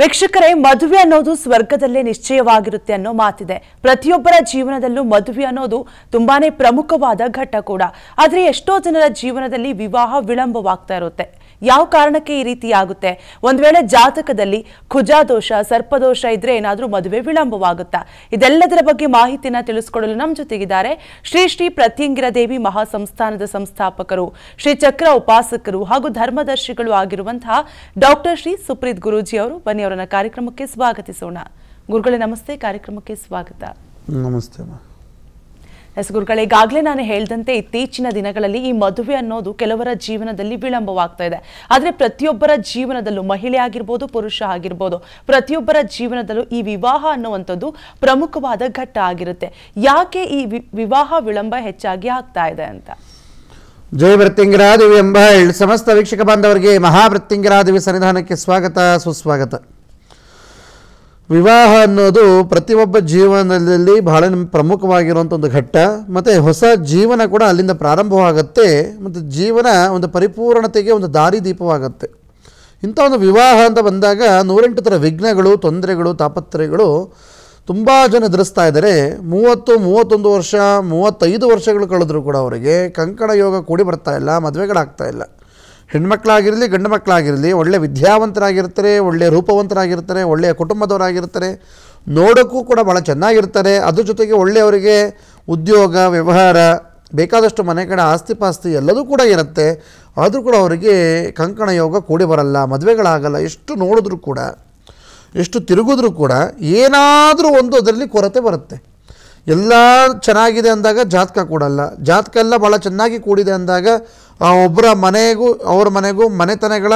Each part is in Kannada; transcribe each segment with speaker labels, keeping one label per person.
Speaker 1: ವೀಕ್ಷಕರೇ ಮದುವೆ ಅನ್ನೋದು ಸ್ವರ್ಗದಲ್ಲೇ ನಿಶ್ಚಯವಾಗಿರುತ್ತೆ ಅನ್ನೋ ಮಾತಿದೆ ಪ್ರತಿಯೊಬ್ಬರ ಜೀವನದಲ್ಲೂ ಮದುವೆ ಅನ್ನೋದು ತುಂಬಾನೇ ಪ್ರಮುಖವಾದ ಘಟ್ಟ ಕೂಡ ಆದರೆ ಎಷ್ಟೋ ಜನರ ಜೀವನದಲ್ಲಿ ವಿವಾಹ ವಿಳಂಬವಾಗ್ತಾ ಇರುತ್ತೆ ಯಾವ ಕಾರಣಕ್ಕೆ ಈ ರೀತಿ ಆಗುತ್ತೆ ಒಂದ್ ವೇಳೆ ಜಾತಕದಲ್ಲಿ ಖುಜಾದೋಷ ಸರ್ಪದೋಷ ಇದ್ರೆ ಏನಾದರೂ ಮದುವೆ ವಿಳಂಬವಾಗುತ್ತಾ ಇದೆಲ್ಲದರ ಬಗ್ಗೆ ಮಾಹಿತಿನ ತಿಳಿಸ್ಕೊಡಲು ನಮ್ಮ ಜೊತೆಗಿದ್ದಾರೆ ಶ್ರೀ ಶ್ರೀ ಪ್ರತ್ಯಂಗಿರ ದೇವಿ ಮಹಾ ಸಂಸ್ಥಾನದ ಸಂಸ್ಥಾಪಕರು ಶ್ರೀ ಚಕ್ರ ಉಪಾಸಕರು ಹಾಗೂ ಧರ್ಮದರ್ಶಿಗಳು ಆಗಿರುವಂತಹ ಡಾಕ್ಟರ್ ಶ್ರೀ ಸುಪ್ರೀತ್ ಗುರೂಜಿ ಅವರು ಬನ್ನಿ ಅವರನ್ನ ಕಾರ್ಯಕ್ರಮಕ್ಕೆ ಸ್ವಾಗತಿಸೋಣ ಗುರುಗಳೇ ನಮಸ್ತೆ ಕಾರ್ಯಕ್ರಮಕ್ಕೆ ಸ್ವಾಗತ ನಮಸ್ತೆ ಎಸ್ ಗುರುಗಳು ಈಗಾಗಲೇ ನಾನು ಹೇಳಿದಂತೆ ಇತ್ತೀಚಿನ ದಿನಗಳಲ್ಲಿ ಈ ಮದುವೆ ಅನ್ನೋದು ಕೆಲವರ ಜೀವನದಲ್ಲಿ ವಿಳಂಬವಾಗ್ತಾ ಇದೆ ಆದರೆ ಪ್ರತಿಯೊಬ್ಬರ ಜೀವನದಲ್ಲೂ ಮಹಿಳೆ ಆಗಿರ್ಬೋದು ಪುರುಷ ಆಗಿರ್ಬೋದು ಪ್ರತಿಯೊಬ್ಬರ ಜೀವನದಲ್ಲೂ ಈ ವಿವಾಹ ಅನ್ನುವಂಥದ್ದು ಪ್ರಮುಖವಾದ ಘಟ್ಟ ಆಗಿರುತ್ತೆ ಯಾಕೆ ಈ ವಿವಾಹ ವಿಳಂಬ ಹೆಚ್ಚಾಗಿ ಆಗ್ತಾ ಇದೆ ಅಂತ
Speaker 2: ಜೈ ಎಂಬ ಸಮಸ್ತ ವೀಕ್ಷಕ ಬಾಂಧವರಿಗೆ ಮಹಾಮೃತ್ಯುಂಗಿರಾ ಸನ್ನಿಧಾನಕ್ಕೆ ಸ್ವಾಗತ ಸುಸ್ವಾಗತ ವಿವಾಹ ಅನ್ನೋದು ಪ್ರತಿಯೊಬ್ಬ ಜೀವನದಲ್ಲಿ ಬಹಳ ಪ್ರಮುಖವಾಗಿರುವಂಥ ಒಂದು ಘಟ್ಟ ಮತ್ತು ಹೊಸ ಜೀವನ ಕೂಡ ಅಲ್ಲಿಂದ ಪ್ರಾರಂಭವಾಗುತ್ತೆ ಮತ್ತು ಜೀವನ ಒಂದು ಪರಿಪೂರ್ಣತೆಗೆ ಒಂದು ದಾರಿದೀಪವಾಗುತ್ತೆ ಇಂಥ ಒಂದು ವಿವಾಹ ಅಂತ ಬಂದಾಗ ನೂರೆಂಟು ಥರ ವಿಘ್ನಗಳು ತೊಂದರೆಗಳು ತಾಪತ್ರಯಗಳು ತುಂಬ ಜನ ಎದುರಿಸ್ತಾ ಇದ್ದಾರೆ ಮೂವತ್ತು ಮೂವತ್ತೊಂದು ವರ್ಷ ಮೂವತ್ತೈದು ವರ್ಷಗಳು ಕಳೆದರೂ ಕೂಡ ಅವರಿಗೆ ಕಂಕಣ ಯೋಗ ಕೂಡಿ ಬರ್ತಾ ಇಲ್ಲ ಮದುವೆಗಳಾಗ್ತಾ ಇಲ್ಲ ಹೆಣ್ಮಕ್ಳಾಗಿರಲಿ ಗಂಡು ಮಕ್ಕಳಾಗಿರಲಿ ಒಳ್ಳೆ ವಿದ್ಯಾವಂತರಾಗಿರ್ತಾರೆ ಒಳ್ಳೆಯ ರೂಪವಂತರಾಗಿರ್ತಾರೆ ಒಳ್ಳೆಯ ಕುಟುಂಬದವರಾಗಿರ್ತಾರೆ ನೋಡೋಕ್ಕೂ ಕೂಡ ಭಾಳ ಚೆನ್ನಾಗಿರ್ತಾರೆ ಅದ್ರ ಜೊತೆಗೆ ಒಳ್ಳೆಯವರಿಗೆ ಉದ್ಯೋಗ ವ್ಯವಹಾರ ಬೇಕಾದಷ್ಟು ಮನೆ ಕಡೆ ಆಸ್ತಿ ಪಾಸ್ತಿ ಎಲ್ಲದೂ ಕೂಡ ಇರುತ್ತೆ ಆದರೂ ಕೂಡ ಅವರಿಗೆ ಕಂಕಣ ಯೋಗ ಕೂಡಿ ಬರಲ್ಲ ಮದುವೆಗಳಾಗಲ್ಲ ಎಷ್ಟು ನೋಡಿದ್ರೂ ಕೂಡ ಎಷ್ಟು ತಿರುಗಿದ್ರೂ ಕೂಡ ಏನಾದರೂ ಒಂದು ಅದರಲ್ಲಿ ಕೊರತೆ ಬರುತ್ತೆ ಎಲ್ಲ ಚೆನ್ನಾಗಿದೆ ಅಂದಾಗ ಜಾತಕ ಕೂಡಲ್ಲ ಜಾತಕ ಎಲ್ಲ ಭಾಳ ಚೆನ್ನಾಗಿ ಕೂಡಿದೆ ಅಂದಾಗ ಆ ಒಬ್ಬರ ಮನೆಗೂ ಅವ್ರ ಮನೆಗೂ ಮನೆತನಗಳ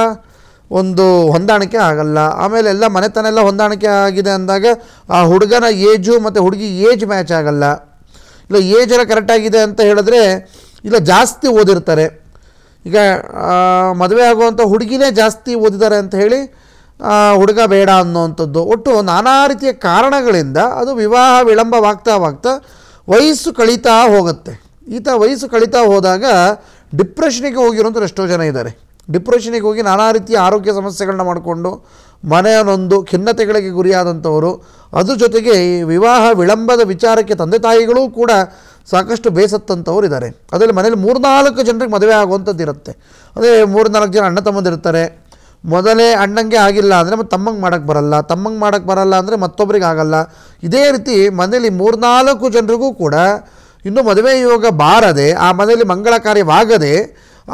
Speaker 2: ಒಂದು ಹೊಂದಾಣಿಕೆ ಆಗಲ್ಲ ಆಮೇಲೆ ಎಲ್ಲ ಮನೆತನ ಎಲ್ಲ ಹೊಂದಾಣಿಕೆ ಆಗಿದೆ ಅಂದಾಗ ಆ ಹುಡುಗನ ಏಜು ಮತ್ತು ಹುಡುಗಿ ಏಜ್ ಮ್ಯಾಚ್ ಆಗಲ್ಲ ಇಲ್ಲ ಏಜ್ ಎಲ್ಲ ಕರೆಕ್ಟಾಗಿದೆ ಅಂತ ಹೇಳಿದ್ರೆ ಇಲ್ಲ ಜಾಸ್ತಿ ಓದಿರ್ತಾರೆ ಈಗ ಮದುವೆ ಆಗುವಂಥ ಹುಡುಗಿನೇ ಜಾಸ್ತಿ ಓದಿದ್ದಾರೆ ಅಂತ ಹೇಳಿ ಹುಡುಗ ಬೇಡ ಅನ್ನೋವಂಥದ್ದು ಒಟ್ಟು ನಾನಾ ರೀತಿಯ ಕಾರಣಗಳಿಂದ ಅದು ವಿವಾಹ ವಿಳಂಬವಾಗ್ತಾ ವಾಗ್ತಾ ವಯಸ್ಸು ಕಳೀತಾ ಹೋಗುತ್ತೆ ಈತ ವಯಸ್ಸು ಕಳೀತಾ ಹೋದಾಗ ಡಿಪ್ರೆಷನಿಗೆ ಹೋಗಿರೋಂಥ ಎಷ್ಟೋ ಜನ ಇದ್ದಾರೆ ಡಿಪ್ರೆಷನಿಗೆ ಹೋಗಿ ನಾನಾ ರೀತಿಯ ಆರೋಗ್ಯ ಸಮಸ್ಯೆಗಳನ್ನ ಮಾಡಿಕೊಂಡು ಮನೆಯನೊಂದು ಖಿನ್ನತೆಗಳಿಗೆ ಗುರಿಯಾದಂಥವರು ಅದ್ರ ಜೊತೆಗೆ ವಿವಾಹ ವಿಳಂಬದ ವಿಚಾರಕ್ಕೆ ತಂದೆ ತಾಯಿಗಳೂ ಕೂಡ ಸಾಕಷ್ಟು ಬೇಸತ್ತಂಥವ್ರು ಇದ್ದಾರೆ ಅದರಲ್ಲಿ ಮನೇಲಿ ಮೂರ್ನಾಲ್ಕು ಜನರಿಗೆ ಮದುವೆ ಆಗುವಂಥದ್ದು ಇರುತ್ತೆ ಅದೇ ನಾಲ್ಕು ಜನ ಅಣ್ಣ ತಮ್ಮಂದಿರ್ತಾರೆ ಮೊದಲೇ ಅಣ್ಣಂಗೆ ಆಗಿಲ್ಲ ಅಂದರೆ ಮತ್ತು ತಮ್ಮಂಗೆ ಮಾಡೋಕ್ಕೆ ಬರಲ್ಲ ತಮ್ಮಂಗೆ ಮಾಡೋಕ್ಕೆ ಬರಲ್ಲ ಅಂದರೆ ಮತ್ತೊಬ್ಬರಿಗೆ ಆಗಲ್ಲ ಇದೇ ರೀತಿ ಮನೇಲಿ ಮೂರ್ನಾಲ್ಕು ಜನರಿಗೂ ಕೂಡ ಇನ್ನು ಮದುವೆ ಯೋಗ ಬಾರದೆ ಆ ಮನೆಯಲ್ಲಿ ಮಂಗಳ ಕಾರ್ಯವಾಗದೆ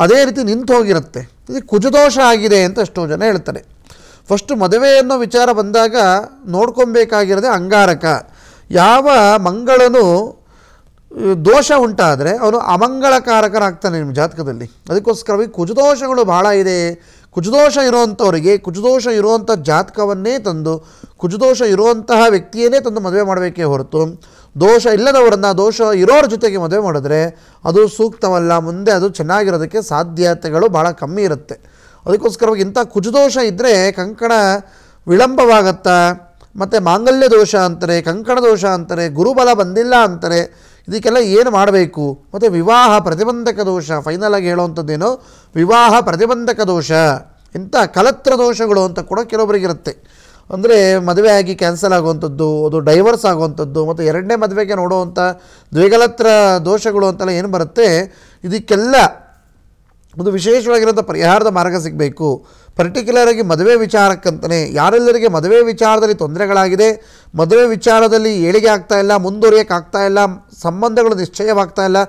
Speaker 2: ಅದೇ ರೀತಿ ನಿಂತು ಹೋಗಿರುತ್ತೆ ಇದು ಕುಜದೋಷ ಆಗಿದೆ ಅಂತ ಎಷ್ಟೋ ಜನ ಹೇಳ್ತಾರೆ ಫಸ್ಟು ಮದುವೆ ಅನ್ನೋ ವಿಚಾರ ಬಂದಾಗ ನೋಡ್ಕೊಬೇಕಾಗಿರೋದೇ ಅಂಗಾರಕ ಯಾವ ಮಂಗಳನು ದೋಷ ಉಂಟಾದರೆ ಅವನು ಅಮಂಗಳಕಾರಕನಾಗ್ತಾನೆ ನಿಮ್ಮ ಜಾತಕದಲ್ಲಿ ಅದಕ್ಕೋಸ್ಕರವಾಗಿ ಕುಜದೋಷಗಳು ಭಾಳ ಇದೆ ಕುಜದೋಷ ಇರುವಂಥವರಿಗೆ ಕುಜದೋಷ ಇರುವಂಥ ಜಾತಕವನ್ನೇ ತಂದು ಕುಜದೋಷ ಇರುವಂತಹ ವ್ಯಕ್ತಿಯೇ ತಂದು ಮದುವೆ ಮಾಡಬೇಕೇ ಹೊರತು ದೋಷ ಇಲ್ಲದವರನ್ನು ದೋಷ ಇರೋರ ಜೊತೆಗೆ ಮದುವೆ ಮಾಡಿದ್ರೆ ಅದು ಸೂಕ್ತವಲ್ಲ ಮುಂದೆ ಅದು ಚೆನ್ನಾಗಿರೋದಕ್ಕೆ ಸಾಧ್ಯತೆಗಳು ಭಾಳ ಕಮ್ಮಿ ಇರುತ್ತೆ ಅದಕ್ಕೋಸ್ಕರವಾಗಿ ಇಂಥ ಕುಜದೋಷ ಇದ್ದರೆ ಕಂಕಣ ವಿಳಂಬವಾಗತ್ತಾ ಮತ್ತು ಮಾಂಗಲ್ಯ ದೋಷ ಅಂತಾರೆ ಕಂಕಣ ದೋಷ ಅಂತಾರೆ ಗುರುಬಲ ಬಂದಿಲ್ಲ ಅಂತಾರೆ ಇದಕ್ಕೆಲ್ಲ ಏನು ಮಾಡಬೇಕು ಮತ್ತು ವಿವಾಹ ಪ್ರತಿಬಂಧಕ ದೋಷ ಫೈನಲಾಗಿ ಹೇಳೋವಂಥದ್ದೇನೋ ವಿವಾಹ ಪ್ರತಿಬಂಧಕ ದೋಷ ಇಂಥ ಕಲತ್ರ ದೋಷಗಳು ಅಂತ ಕೂಡ ಕೆಲವೊಬ್ಬರಿಗಿರುತ್ತೆ ಅಂದರೆ ಮದುವೆ ಆಗಿ ಕ್ಯಾನ್ಸಲ್ ಆಗುವಂಥದ್ದು ಅದು ಡೈವರ್ಸ್ ಆಗುವಂಥದ್ದು ಮತ್ತು ಎರಡನೇ ಮದುವೆಗೆ ನೋಡುವಂಥ ದ್ವಿಗಲತ್ರ ದೋಷಗಳು ಅಂತೆಲ್ಲ ಏನು ಬರುತ್ತೆ ಇದಕ್ಕೆಲ್ಲ ಒಂದು ವಿಶೇಷವಾಗಿರೋಂಥ ಪರಿಹಾರದ ಮಾರ್ಗ ಸಿಗಬೇಕು ಪರ್ಟಿಕ್ಯುಲರಾಗಿ ಮದುವೆ ವಿಚಾರಕ್ಕಂತಲೇ ಯಾರೆಲ್ಲರಿಗೆ ಮದುವೆ ವಿಚಾರದಲ್ಲಿ ತೊಂದರೆಗಳಾಗಿದೆ ಮದುವೆ ವಿಚಾರದಲ್ಲಿ ಏಳಿಗೆ ಆಗ್ತಾ ಇಲ್ಲ ಮುಂದುವರಿಯೋಕ್ಕಾಗ್ತಾ ಇಲ್ಲ ಸಂಬಂಧಗಳು ನಿಶ್ಚಯವಾಗ್ತಾ ಇಲ್ಲ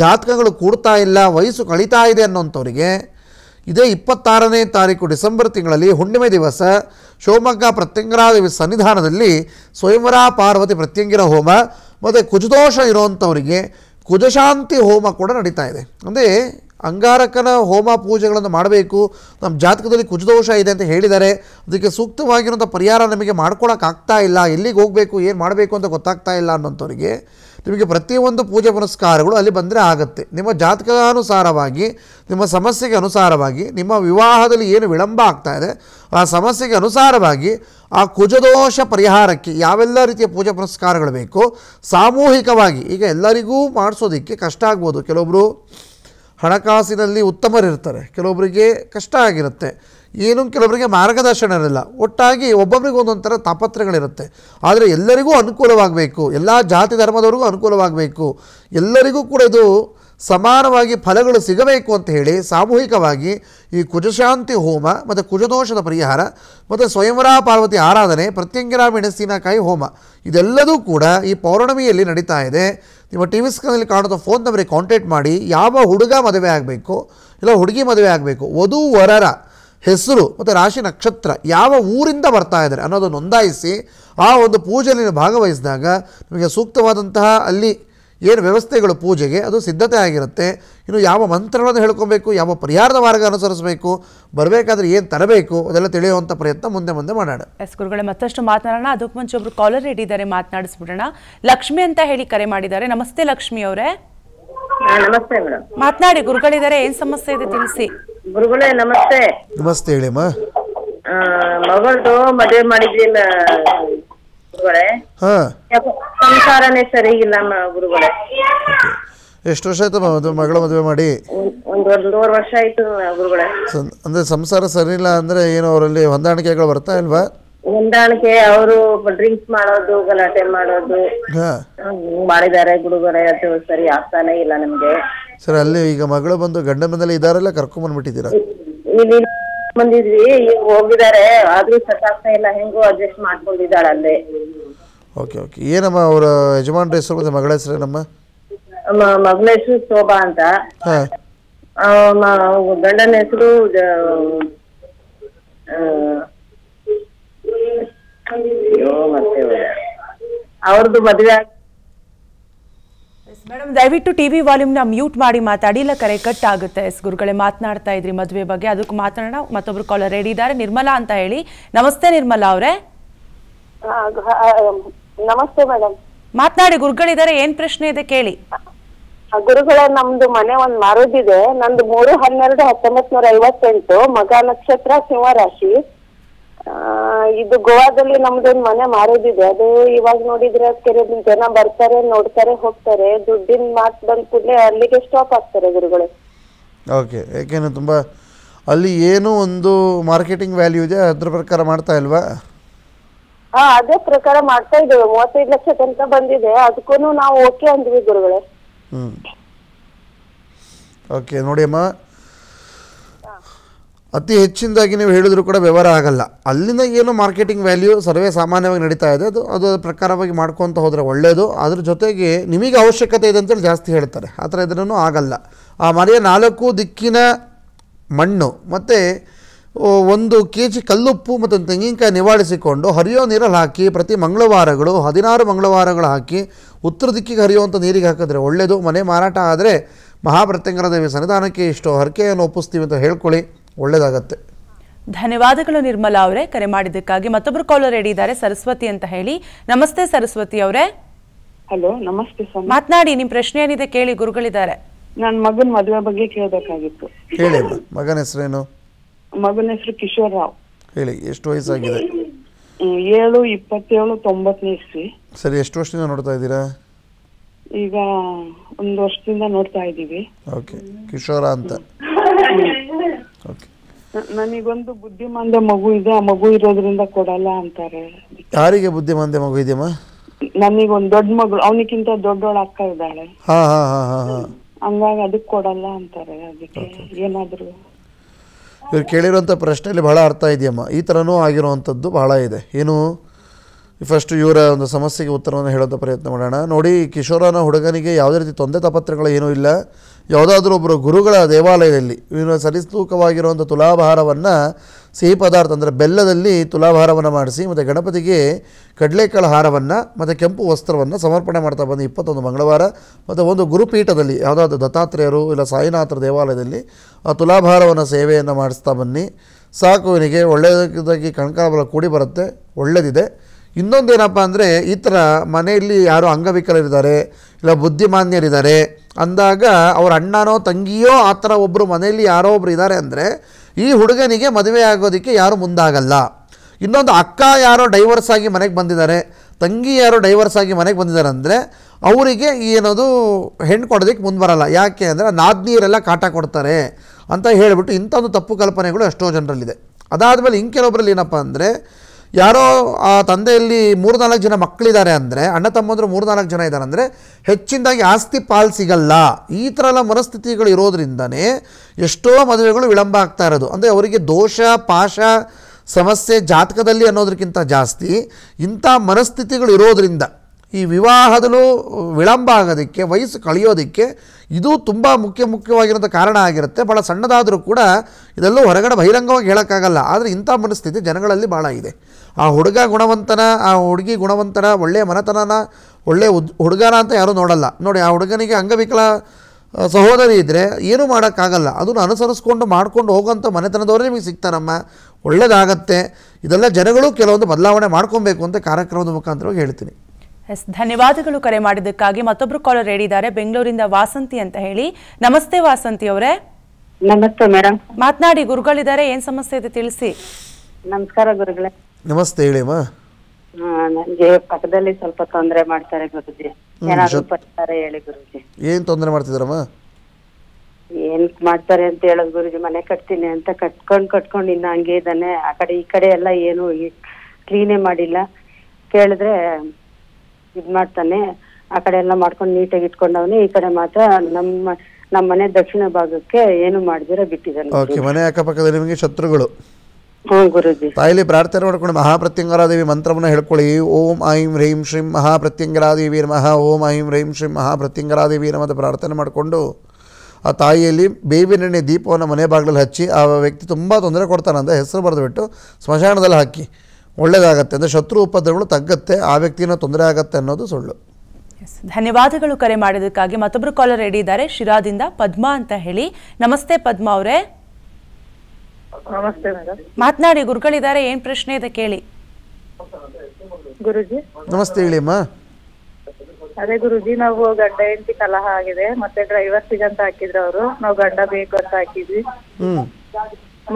Speaker 2: ಜಾತಕಗಳು ಕೂಡ್ತಾ ಇಲ್ಲ ವಯಸ್ಸು ಕಳೀತಾ ಇದೆ ಅನ್ನೋಂಥವ್ರಿಗೆ ಇದೇ ಇಪ್ಪತ್ತಾರನೇ ತಾರೀಕು ಡಿಸೆಂಬರ್ ತಿಂಗಳಲ್ಲಿ ಹುಣ್ಣಿಮೆ ದಿವಸ ಶಿವಮೊಗ್ಗ ಪ್ರತ್ಯಂಗರಾದೇವಿ ಸನ್ನಿಧಾನದಲ್ಲಿ ಸ್ವಯಂವರ ಪಾರ್ವತಿ ಪ್ರತ್ಯಂಗಿರ ಹೋಮ ಮತ್ತು ಕುಜದೋಷ ಇರೋವಂಥವರಿಗೆ ಕುಜಶಾಂತಿ ಹೋಮ ಕೂಡ ನಡೀತಾ ಇದೆ ಅಂದರೆ ಅಂಗಾರಕನ ಹೋಮ ಪೂಜೆಗಳನ್ನು ಮಾಡಬೇಕು ನಮ್ಮ ಜಾತಕದಲ್ಲಿ ಕುಜದೋಷ ಇದೆ ಅಂತ ಹೇಳಿದ್ದಾರೆ ಅದಕ್ಕೆ ಸೂಕ್ತವಾಗಿರುವಂಥ ಪರಿಹಾರ ನಮಗೆ ಮಾಡ್ಕೊಳಕ್ಕಾಗ್ತಾ ಇಲ್ಲ ಎಲ್ಲಿಗೆ ಹೋಗಬೇಕು ಏನು ಮಾಡಬೇಕು ಅಂತ ಗೊತ್ತಾಗ್ತಾ ಇಲ್ಲ ಅನ್ನೋಂಥವ್ರಿಗೆ ನಿಮಗೆ ಪ್ರತಿಯೊಂದು ಪೂಜೆ ಪುನಸ್ಕಾರಗಳು ಅಲ್ಲಿ ಬಂದರೆ ಆಗುತ್ತೆ ನಿಮ್ಮ ಜಾತಕಾನುಸಾರವಾಗಿ ನಿಮ್ಮ ಸಮಸ್ಯೆಗೆ ಅನುಸಾರವಾಗಿ ನಿಮ್ಮ ವಿವಾಹದಲ್ಲಿ ಏನು ವಿಳಂಬ ಆಗ್ತಾ ಇದೆ ಆ ಸಮಸ್ಯೆಗೆ ಅನುಸಾರವಾಗಿ ಆ ಕುಜದೋಷ ಪರಿಹಾರಕ್ಕೆ ಯಾವೆಲ್ಲ ರೀತಿಯ ಪೂಜೆ ಪುನಸ್ಕಾರಗಳು ಬೇಕು ಸಾಮೂಹಿಕವಾಗಿ ಈಗ ಎಲ್ಲರಿಗೂ ಮಾಡಿಸೋದಕ್ಕೆ ಕಷ್ಟ ಆಗ್ಬೋದು ಕೆಲವೊಬ್ಬರು ಹಣಕಾಸಿನಲ್ಲಿ ಉತ್ತಮರಿರ್ತಾರೆ ಕೆಲವೊಬ್ಬರಿಗೆ ಕಷ್ಟ ಆಗಿರುತ್ತೆ ಏನು ಕೆಲವೊಬ್ಬರಿಗೆ ಮಾರ್ಗದರ್ಶನ ಇರಲ್ಲ ಒಟ್ಟಾಗಿ ಒಬ್ಬೊಬ್ರಿಗೆ ಒಂದೊಂಥರ ತಾಪತ್ರಗಳಿರುತ್ತೆ ಆದರೆ ಎಲ್ಲರಿಗೂ ಅನುಕೂಲವಾಗಬೇಕು ಎಲ್ಲ ಜಾತಿ ಧರ್ಮದವ್ರಿಗೂ ಅನುಕೂಲವಾಗಬೇಕು ಎಲ್ಲರಿಗೂ ಕೂಡ ಇದು ಸಮಾನವಾಗಿ ಫಲಗಳು ಸಿಗಬೇಕು ಅಂತ ಹೇಳಿ ಸಾಮೂಹಿಕವಾಗಿ ಈ ಕುಜಶಾಂತಿ ಹೋಮ ಮತ್ತು ಕುಜದೋಷದ ಪರಿಹಾರ ಮತ್ತು ಸ್ವಯಂವರ ಪಾರ್ವತಿ ಆರಾಧನೆ ಪ್ರತ್ಯಂಗಿರ ಮೆಣಸಿನಕಾಯಿ ಹೋಮ ಇದೆಲ್ಲದೂ ಕೂಡ ಈ ಪೌರ್ಣಮಿಯಲ್ಲಿ ನಡೀತಾ ಇದೆ ನಿಮ್ಮ ಟಿ ವಿ ಸ್ಕ್ರೀನಲ್ಲಿ ಕಾಣೋದು ಫೋನ್ ನಂಬರಿಗೆ ಕಾಂಟ್ಯಾಕ್ಟ್ ಮಾಡಿ ಯಾವ ಹುಡುಗ ಮದುವೆ ಆಗಬೇಕು ಇಲ್ಲ ಹುಡುಗಿ ಮದುವೆ ಆಗಬೇಕು ವಧು ವರರ ಹೆಸರು ಮತ್ತು ರಾಶಿ ನಕ್ಷತ್ರ ಯಾವ ಊರಿಂದ ಬರ್ತಾ ಇದ್ದಾರೆ ಅನ್ನೋದು ನೋಂದಾಯಿಸಿ ಆ ಒಂದು ಪೂಜೆಯಲ್ಲಿ ಭಾಗವಹಿಸಿದಾಗ ನಿಮಗೆ ಸೂಕ್ತವಾದಂತಹ ಅಲ್ಲಿ ಏನು ವ್ಯವಸ್ಥೆಗಳು ಪೂಜೆಗೆ ಅದು ಸಿದ್ಧತೆ ಆಗಿರುತ್ತೆ ಇನ್ನು ಯಾವ ಮಂತ್ರಗಳನ್ನು ಹೇಳ್ಕೊಬೇಕು ಯಾವ ಪರಿಹಾರದ ಮಾರ್ಗ ಅನುಸರಿಸಬೇಕು ಬರಬೇಕಾದ್ರೆ ಏನು ತರಬೇಕು ಅದೆಲ್ಲ ತಿಳಿಯುವಂಥ ಪ್ರಯತ್ನ ಮುಂದೆ ಮುಂದೆ ಮಾಡೋಣ
Speaker 1: ಎಸ್ ಗುರುಗಳೇ ಮತ್ತಷ್ಟು ಮಾತನಾಡೋಣ ಅದಕ್ಕೆ ಮುಂಚೆ ಒಬ್ರು ಕಾಲರ್ ಇಟ್ಟಿದ್ದಾರೆ ಮಾತನಾಡಿಸ್ಬಿಡೋಣ ಲಕ್ಷ್ಮಿ ಅಂತ ಹೇಳಿ ಕರೆ ಮಾಡಿದ್ದಾರೆ ನಮಸ್ತೆ ಲಕ್ಷ್ಮಿ ಅವರೇ ನಮಸ್ತೆ ಮೇಡಮ್ ಮಾತನಾಡಿ ಗುರುಗಳಿದ್ದಾರೆ ಏನ್ ಸಮಸ್ಯೆ ಇದೆ ತಿಳಿಸಿ ಗುರುಗಳೇ ನಮಸ್ತೆ
Speaker 2: ನಮಸ್ತೆ ಹೇಳಿಮ್ಮ
Speaker 3: ಮಗಳದು ಮದುವೆ ಮಾಡಿದ್ವಿ ಗುರುಗಳೇ
Speaker 2: ಎಷ್ಟು ವರ್ಷ ಆಯ್ತು ಮಗಳ ಮದುವೆ ಮಾಡಿ
Speaker 3: ಒಂದು ಒಂದೂವರೆ ವರ್ಷ ಆಯ್ತು ಗುರುಗಳೇ
Speaker 2: ಅಂದ್ರೆ ಸಂಸಾರ ಸರಿ ಇಲ್ಲ ಅಂದ್ರೆ ಏನು ಅವರಲ್ಲಿ ಹೊಂದಾಣಿಕೆಗಳು ಬರ್ತಾ ಇಲ್ವಾ
Speaker 3: ಹೊಂದಾಣಿಕೆ ಅವರು ಡ್ರಿಂಕ್ಸ್ ಮಾಡೋದು ಗಲಾಟೆ ಮಾಡೋದು ಹಾ ಮಾಡಿದ್ದಾರೆ ಗುರುಗಳೇ ಅದು ಸರಿ ಆಗ್ತಾನೆ ಇಲ್ಲ ನಮ್ಗೆ
Speaker 2: ಸರ್ ಅಲ್ಲಿ ಈಗ ಮಗಳು ಬಂದು ಗಂಡ ಮನೇಲಿ ಇದಾರಲ್ಲ ಕರ್ಕೊಂಡ್
Speaker 3: ಬಂದಿದ್ವಿ ಈಗ ಹೋಗಿದ್ದಾರೆ ಆದ್ರೂ ಸತಾಗ್ತಾ ಇಲ್ಲ ಹೆಂಗೋ ಅಡ್ಜಸ್ಟ್ ಮಾಡ್ಕೊಂಡಿದ್ದಾಳೆ ಅಲ್ಲೇ
Speaker 2: ಓಕೆ ಓಕೆ ಏನಮ್ಮ ಅವರ ಯಜಮಾನ್ ಹೆಸರು ಮತ್ತೆ ಮಗಳ ನಮ್ಮ
Speaker 3: ಮಗಳ ಹೆಸರು ಶೋಭಾ ಅಂತ ಗಂಡನ ಹೆಸರು ಅವ್ರದ್ದು ಮದುವೆ ಆಗಿ
Speaker 1: ಮೇಡಮ್ ದಯವಿಟ್ಟು ಟಿವಿ ವಾಲ್ಯೂಮ್ನ ಮ್ಯೂಟ್ ಮಾಡಿ ಮಾತಾಡಿ ಇಲ್ಲ ಕರೆ ಕಟ್ ಆಗುತ್ತೆ ಎಸ್ ಗುರುಗಳೇ ಮಾತನಾಡ್ತಾ ಇದ್ರಿ ಮದುವೆ ಬಗ್ಗೆ ಅದಕ್ಕೆ ಮಾತಾಡೋಣ ಮತ್ತೊಬ್ರು ಕಾಲರ್ ರೆಡಿ ಇದ್ದಾರೆ ನಿರ್ಮಲಾ ಅಂತ ಹೇಳಿ ನಮಸ್ತೆ ನಿರ್ಮಲಾ ಅವರೇ
Speaker 3: ನಮಸ್ತೆ ಮೇಡಮ್
Speaker 1: ಮಾತನಾಡಿ ಗುರುಗಳಿದ್ದಾರೆ ಏನ್ ಪ್ರಶ್ನೆ ಇದೆ ಕೇಳಿ ಗುರುಗಳ ನಮ್ದು ಮನೆ ಒಂದ್
Speaker 3: ಮಾರೋದಿದೆ ನಂದು ಮೂರು ಹನ್ನೆರಡು ಹತ್ತೊಂಬತ್ ನೂರ ಐವತ್ತೆಂಟು ಮಗ ನಕ್ಷತ್ರ ಸಿಂಹ ರಾಶಿ ಇದು ಗೋವಾದಲ್ಲಿ ನಮ್ದೊಂದು ಮನೆ ಮಾರೋದಿದೆ ಅದು ಇವಾಗ ನೋಡಿದ್ರೆ ಕೆಲವು ಜನ ಬರ್ತಾರೆ ನೋಡ್ತಾರೆ ಹೋಗ್ತಾರೆ ದುಡ್ಡಿನ ಮಾತು ಬಂದ ಕೂಡಲೇ ಅಲ್ಲಿಗೆ ಸ್ಟಾಪ್ ಆಗ್ತಾರೆ ಗುರುಗಳು
Speaker 2: ಓಕೆ ಏಕೆಂದ್ರೆ ತುಂಬಾ ಅಲ್ಲಿ ಏನು ಒಂದು ಮಾರ್ಕೆಟಿಂಗ್ ವ್ಯಾಲ್ಯೂ ಇದೆ ಅದ್ರ ಪ್ರಕಾರ ಮಾಡ್ತಾ ಇಲ್ವಾ
Speaker 3: ಹಾ ಅದೇ ಪ್ರಕಾರ ಮಾಡ್ತಾ ಇದ್ದೇವೆ ಮೂವತ್ತೈದು ಲಕ್ಷ ತನಕ ಬಂದಿದೆ ಅದಕ್ಕೂ ನಾವು ಓಕೆ ಅಂದ್ವಿ ಗುರುಗಳೇ
Speaker 2: ಹ್ಮ್ ಓಕೆ ನೋಡಿ ಅಮ್ಮ ಅತಿ ಹೆಚ್ಚಿನದಾಗಿ ನೀವು ಹೇಳಿದ್ರು ಕೂಡ ವ್ಯವಹಾರ ಆಗಲ್ಲ ಅಲ್ಲಿಂದ ಏನು ಮಾರ್ಕೆಟಿಂಗ್ ವ್ಯಾಲ್ಯೂ ಸರ್ವೇ ಸಾಮಾನ್ಯವಾಗಿ ನಡೀತಾ ಇದೆ ಅದು ಅದು ಪ್ರಕಾರವಾಗಿ ಮಾಡ್ಕೊತ ಹೋದರೆ ಒಳ್ಳೆಯದು ಅದ್ರ ಜೊತೆಗೆ ನಿಮಗೆ ಅವಶ್ಯಕತೆ ಇದೆ ಅಂತೇಳಿ ಜಾಸ್ತಿ ಹೇಳ್ತಾರೆ ಆ ಥರ ಇದ್ರೂ ಆಗಲ್ಲ ಆ ಮನೆಯ ನಾಲ್ಕು ದಿಕ್ಕಿನ ಮಣ್ಣು ಮತ್ತು ಒಂದು ಕೆ ಜಿ ಕಲ್ಲುಪ್ಪು ಮತ್ತು ತೆಂಗಿನಕಾಯಿ ನಿವಾರಿಸಿಕೊಂಡು ಹರಿಯೋ ನೀರಲ್ಲಿ ಹಾಕಿ ಪ್ರತಿ ಮಂಗಳವಾರಗಳು ಹದಿನಾರು ಮಂಗಳವಾರಗಳು ಹಾಕಿ ಉತ್ತರ ದಿಕ್ಕಿಗೆ ಹರಿಯುವಂಥ ನೀರಿಗೆ ಹಾಕಿದ್ರೆ ಒಳ್ಳೆಯದು ಮನೆ ಮಾರಾಟ ಆದರೆ ಮಹಾಪ್ರತ್ಯಂಗರ ದೇವಿ ಸನ್ನಿಧಾನಕ್ಕೆ ಇಷ್ಟು ಹರಕೆಯನ್ನು ಒಪ್ಪಿಸ್ತೀವಿ ಅಂತ ಹೇಳ್ಕೊಳ್ಳಿ ಒಳ್ಳೇದಾಗತ್ತೆ
Speaker 1: ಧನ್ಯವಾದಗಳು ನಿರ್ಮಲಾ ಅವರೇ ಕರೆ ಮಾಡಿದ್ದಕ್ಕಾಗಿ ಮತ್ತೊಬ್ಬರು ಕಾಲರ್ ರೆಡಿ ಇದ್ದಾರೆ ಸರಸ್ವತಿ ಅಂತ ಹೇಳಿ ನಮಸ್ತೆ ಸರಸ್ವತಿ ಅವರೇ
Speaker 3: ಹಲೋ ನಮಸ್ತೆ ಸರ್
Speaker 1: ಮಾತನಾಡಿ ನಿಮ್ ಪ್ರಶ್ನೆ ಏನಿದೆ ಕೇಳಿ ಗುರುಗಳಿದ್ದಾರೆ ನನ್ನ ಮಗನ
Speaker 3: ಮದುವೆ ಬಗ್ಗೆ ಕೇಳಬೇಕಾಗಿತ್ತು ಹೇಳಿ
Speaker 2: ಮಗನ ಹೆಸರೇನು
Speaker 3: ಮಗನ ಹೆಸರು ಕಿಶೋರ್ ರಾವ್
Speaker 2: ಹೇಳಿ ಎಷ್ಟು ವಯಸ್ಸಾಗಿದೆ
Speaker 3: ಏಳು ಇಪ್ಪತ್ತೇಳು ತೊಂಬತ್ತನೇ ಇಸ್ವಿ
Speaker 2: ಸರಿ ಎಷ್ಟು ವರ್ಷದಿಂದ ನೋಡ್ತಾ ಇದ್ದೀರಾ
Speaker 3: ಈಗ ಒಂದು ವರ್ಷದಿಂದ ನೋಡ್ತಾ ಇದ್ದೀವಿ
Speaker 2: ಓಕೆ ಕಿಶೋರ ಅಂತ
Speaker 3: ನನಗೊಂದು ಬುದ್ಧಿಮಾಂದ್ಯ ಮಗು ಇದೆ ಆ ಮಗು ಇರೋದ್ರಿಂದ ಕೊಡಲ್ಲ ಅಂತಾರೆ
Speaker 2: ಯಾರಿಗೆ ಬುದ್ಧಿಮಾಂದ್ಯ ಮಗು ಇದೆಯಮ್ಮ
Speaker 3: ನನಗೊಂದು ದೊಡ್ಡ ಮಗಳು ಅವನಿಗಿಂತ ದೊಡ್ಡವಳ ಅಕ್ಕ ಇದ್ದಾಳೆ
Speaker 2: ಹಾ ಹಾ ಹಾ ಹಾ ಹಾ
Speaker 3: ಹಂಗಾಗಿ ಅದಕ್ಕೆ ಕೊಡಲ್ಲ ಅಂತಾರೆ ಅದಕ್ಕೆ ಏನಾದರೂ
Speaker 2: ಇವ್ರು ಕೇಳಿರುವಂಥ ಪ್ರಶ್ನೆಯಲ್ಲಿ ಬಹಳ ಅರ್ಥ ಇದೆಯಮ್ಮ ಈ ಥರನೂ ಆಗಿರುವಂಥದ್ದು ಬಹಳ ಇದೆ ಏನು ಫಸ್ಟ್ ಇವರ ಒಂದು ಸಮಸ್ಯೆಗೆ ಉತ್ತರವನ್ನು ಹೇಳೋದ ಪ್ರಯತ್ನ ಮಾಡೋಣ ನೋಡಿ ಕಿಶೋರನ ಹುಡುಗನಿಗೆ ಯಾವುದೇ ರೀತಿ ತೊಂದರೆ ತಾಪತ್ರಗಳು ಏನೂ ಇಲ್ಲ ಯಾವುದಾದ್ರೂ ಒಬ್ಬರು ಗುರುಗಳ ದೇವಾಲಯದಲ್ಲಿ ಇವನು ಸರಿಸ್ತೂಕವಾಗಿರುವಂಥ ತುಲಾಭಾರವನ್ನು ಸಿಹಿ ಪದಾರ್ಥ ಅಂದರೆ ಬೆಲ್ಲದಲ್ಲಿ ತುಲಾಭಾರವನ್ನು ಮಾಡಿಸಿ ಮತ್ತು ಗಣಪತಿಗೆ ಕಡಲೆಕಾಳು ಹಾರವನ್ನು ಮತ್ತು ಕೆಂಪು ವಸ್ತ್ರವನ್ನು ಸಮರ್ಪಣೆ ಮಾಡ್ತಾ ಬಂದು ಇಪ್ಪತ್ತೊಂದು ಮಂಗಳವಾರ ಮತ್ತು ಒಂದು ಗುರುಪೀಠದಲ್ಲಿ ಯಾವುದಾದ್ರೂ ದತ್ತಾತ್ರೇಯರು ಇಲ್ಲ ಸಾಯಿನಾಥರ ದೇವಾಲಯದಲ್ಲಿ ಆ ತುಲಾಭಾರವನ್ನು ಸೇವೆಯನ್ನು ಮಾಡಿಸ್ತಾ ಬನ್ನಿ ಸಾಕು ಇವನಿಗೆ ಒಳ್ಳೆಯದಾಗಿ ಕಣ್ಕಾಬಲ ಕೂಡಿ ಬರುತ್ತೆ ಒಳ್ಳೆಯದಿದೆ ಇನ್ನೊಂದೇನಪ್ಪ ಅಂದರೆ ಈ ಥರ ಮನೆಯಲ್ಲಿ ಯಾರೋ ಅಂಗವಿಕಲರಿದ್ದಾರೆ ಇಲ್ಲ ಬುದ್ಧಿಮಾನ್ಯರಿದ್ದಾರೆ ಅಂದಾಗ ಅವ್ರ ಅಣ್ಣನೋ ತಂಗಿಯೋ ಆ ಥರ ಒಬ್ಬರು ಮನೆಯಲ್ಲಿ ಯಾರೋ ಒಬ್ರು ಇದ್ದಾರೆ ಅಂದರೆ ಈ ಹುಡುಗನಿಗೆ ಮದುವೆ ಆಗೋದಕ್ಕೆ ಯಾರೂ ಮುಂದಾಗಲ್ಲ ಇನ್ನೊಂದು ಅಕ್ಕ ಯಾರೋ ಡೈವರ್ಸ್ ಆಗಿ ಮನೆಗೆ ಬಂದಿದ್ದಾರೆ ತಂಗಿ ಯಾರೋ ಡೈವರ್ಸ್ ಆಗಿ ಮನೆಗೆ ಬಂದಿದ್ದಾರೆ ಅಂದರೆ ಅವರಿಗೆ ಏನದು ಹೆಣ್ಣು ಕೊಡೋದಕ್ಕೆ ಮುಂದೆ ಬರಲ್ಲ ಯಾಕೆ ಅಂದರೆ ನಾದ್ನಿಯರೆಲ್ಲ ಕಾಟ ಕೊಡ್ತಾರೆ ಅಂತ ಹೇಳಿಬಿಟ್ಟು ಇಂಥ ಒಂದು ತಪ್ಪು ಕಲ್ಪನೆಗಳು ಎಷ್ಟೋ ಜನರಲ್ಲಿದೆ ಅದಾದಮೇಲೆ ಇಂಕೆಲೊಬ್ಬರಲ್ಲಿ ಏನಪ್ಪ ಅಂದರೆ ಯಾರೋ ಆ ತಂದೆಯಲ್ಲಿ ಮೂರು ನಾಲ್ಕು ಜನ ಮಕ್ಕಳಿದ್ದಾರೆ ಅಂದರೆ ಅಣ್ಣ ತಮ್ಮಂದರು ಮೂರು ನಾಲ್ಕು ಜನ ಇದ್ದಾರೆ ಅಂದರೆ ಹೆಚ್ಚಿನದಾಗಿ ಆಸ್ತಿ ಪಾಲ್ ಸಿಗಲ್ಲ ಈ ಥರ ಎಲ್ಲ ಮನಸ್ಥಿತಿಗಳು ಇರೋದ್ರಿಂದನೇ ಎಷ್ಟೋ ಮದುವೆಗಳು ವಿಳಂಬ ಆಗ್ತಾ ಇರೋದು ಅಂದರೆ ಅವರಿಗೆ ದೋಷ ಪಾಶ ಸಮಸ್ಯೆ ಜಾತಕದಲ್ಲಿ ಅನ್ನೋದಕ್ಕಿಂತ ಜಾಸ್ತಿ ಇಂಥ ಮನಸ್ಥಿತಿಗಳು ಇರೋದರಿಂದ ಈ ವಿವಾಹದಲ್ಲೂ ವಿಳಂಬ ಆಗೋದಕ್ಕೆ ವಯಸ್ಸು ಕಳೆಯೋದಕ್ಕೆ ಇದು ತುಂಬ ಮುಖ್ಯ ಮುಖ್ಯವಾಗಿರೋಂಥ ಕಾರಣ ಆಗಿರುತ್ತೆ ಭಾಳ ಸಣ್ಣದಾದರೂ ಕೂಡ ಇದೆಲ್ಲೂ ಹೊರಗಡೆ ಬಹಿರಂಗವಾಗಿ ಹೇಳೋಕ್ಕಾಗಲ್ಲ ಆದರೆ ಇಂಥ ಮನಸ್ಥಿತಿ ಜನಗಳಲ್ಲಿ ಭಾಳ ಇದೆ ಆ ಹುಡುಗ ಗುಣವಂತನ ಆ ಹುಡುಗಿ ಗುಣವಂತನ ಒಳ್ಳೆಯ ಮನೆತನನ ಒಳ್ಳೆಯ ಉದ್ ಹುಡುಗನ ಅಂತ ಯಾರೂ ನೋಡಲ್ಲ ನೋಡಿ ಆ ಹುಡುಗನಿಗೆ ಅಂಗವಿಕಲ ಸಹೋದರಿ ಇದ್ದರೆ ಏನೂ ಮಾಡೋಕ್ಕಾಗಲ್ಲ ಅದನ್ನು ಅನುಸರಿಸ್ಕೊಂಡು ಮಾಡ್ಕೊಂಡು ಹೋಗೋಂಥ ಮನೆತನದವರೇ ನಿಮಗೆ ಸಿಗ್ತಾರಮ್ಮ ಒಳ್ಳೆಯದಾಗತ್ತೆ ಇದೆಲ್ಲ ಜನಗಳು ಕೆಲವೊಂದು ಬದಲಾವಣೆ ಮಾಡ್ಕೊಬೇಕು ಅಂತ ಕಾರ್ಯಕ್ರಮದ ಮುಖಾಂತರವಾಗಿ ಹೇಳ್ತೀನಿ
Speaker 1: ಎಸ್ ಧನ್ಯವಾದಗಳು ಕರೆ ಮಾಡಿದ್ದಕ್ಕಾಗಿ ಮತ್ತೊಬ್ರು ಕಾಲರ್ ಹೇಳಿದ್ದಾರೆ ಬೆಂಗಳೂರಿಂದ ವಾಸಂತಿ ಅಂತ ಹೇಳಿ ನಮಸ್ತೆ ವಾಸಂತಿ ಅವರೇ ನಮಸ್ತೆ ಮೇಡಮ್ ಮಾತನಾಡಿ ಗುರುಗಳಿದ್ದಾರೆ ಏನ್ ಸಮಸ್ಯೆ ಇದೆ ತಿಳಿಸಿ ನಮಸ್ಕಾರ ಗುರುಗಳೇ
Speaker 2: ನಮಸ್ತೆ ಹೇಳಿಮ್ಮ
Speaker 1: ನನಗೆ ಪಕ್ಕದಲ್ಲಿ ಸ್ವಲ್ಪ ತೊಂದರೆ
Speaker 3: ಮಾಡ್ತಾರೆ ಗುರುಜಿ ಏನಾದ್ರು ಪರಿಹಾರ ಹೇಳಿ ಗುರುಜಿ
Speaker 2: ಏನ್ ತೊಂದರೆ ಮಾಡ್ತಿದ್ರಮ್ಮ
Speaker 3: ಏನ್ ಮಾಡ್ತಾರೆ ಅಂತ ಹೇಳೋದು ಗುರುಜಿ ಮನೆ ಕಟ್ತೀನಿ ಅಂತ ಕಟ್ಕೊಂಡ್ ಕಟ್ಕೊಂಡ್ ಇನ್ನ ಹಂಗೆ ಇದ್ದಾನೆ ಆ ಕಡೆ ಈ ಕಡೆ ಎಲ್ಲ ಏನು ಕ್ಲೀನೇ ಮಾಡಿಲ್ಲ ಕೇಳಿದ್ರೆ ಇದ್ ಮಾಡ್ತಾನೆ ಆ ಕಡೆ ಎಲ್ಲ ಮಾಡ್ಕೊಂಡು ನೀಟಾಗಿ ಇಟ್ಕೊಂಡವನೇ ಈ ಕಡೆ ಮಾತ್ರ ನಮ್ಮ ನಮ್ಮ ಮನೆ ದಕ್ಷಿಣ ಭಾಗಕ್ಕೆ ಏನು ಮಾಡಿದಿರ ಬಿಟ್ಟಿದ್ದಾನೆ ಓಕೆ ಮನೆ
Speaker 2: ಅಕ್ಕಪಕ್ಕದಲ್ಲಿ ನಿಮಗೆ ಶತ್ರುಗಳು ತಾಯಿಲಿ ಪ್ರಾರ್ಥನೆ ಮಾಡ್ಕೊಂಡು ಮಹಾಪ್ರತ್ಯಂಗರಾದೇವಿ ಮಂತ್ರವನ್ನು ಹೇಳ್ಕೊಳ್ಳಿ ಓಂ ಐಂ ಹ್ರೀಂ ಶ್ರೀಂ ಮಹಾಪ್ರತ್ಯಂಗರಾದೇವಿ ನಮಃ ಓಂ ಐಂ ಹ್ರೀಂ ಶ್ರೀಂ ಮಹಾಪ್ರತ್ಯಂಗರಾದೇವಿ ನಮ್ಮ ಪ್ರಾರ್ಥನೆ ಮಾಡಿಕೊಂಡು ಆ ತಾಯಿಯಲ್ಲಿ ಬೇವಿನೆಣ್ಣೆ ದೀಪವನ್ನು ಮನೆ ಬಾಗಿಲಲ್ಲಿ ಹಚ್ಚಿ ಆ ವ್ಯಕ್ತಿ ತುಂಬ ತೊಂದರೆ ಕೊಡ್ತಾನಂದ ಹೆಸರು ಬರೆದುಬಿಟ್ಟು ಸ್ಮಶಾನದಲ್ಲಿ ಹಾಕಿ ಒಳ್ಳೆಯದಾಗತ್ತೆ ಅಂದರೆ ಶತ್ರು ಉಪದ್ರವಗಳು ತಗ್ಗತ್ತೆ ಆ ವ್ಯಕ್ತಿನ ತೊಂದರೆ ಆಗತ್ತೆ ಅನ್ನೋದು ಸುಳ್ಳು
Speaker 1: ಧನ್ಯವಾದಗಳು ಕರೆ ಮಾಡಿದಕ್ಕಾಗಿ ಮತ್ತೊಬ್ಬರು ಕಾಲರ್ ರೆಡಿ ಇದ್ದಾರೆ ಶಿರಾದಿಂದ ಪದ್ಮಾ ಅಂತ ಹೇಳಿ ನಮಸ್ತೆ ಪದ್ಮಾ ಅವರೇ ಮಾತನಾಡಿ ಗುರುಗಳಿದ್ದಾರೆ ಏನ್ ಪ್ರಶ್ನೆ ಇದೆ ಕೇಳಿ
Speaker 3: ಗುರುಜಿ ನಮಸ್ತೆ ಹೇಳಿಮ್ಮ ಅದೇ ಗುರುಜಿ ನಾವು ಗಂಡ ಹೆಂಡತಿ ಕಲಹ ಆಗಿದೆ ಮತ್ತೆ ಡ್ರೈವರ್ ಸಿಗಂತ ಹಾಕಿದ್ರು ಅವರು ನಾವು ಗಂಡ ಬೇಕು ಅಂತ ಹಾಕಿದ್ವಿ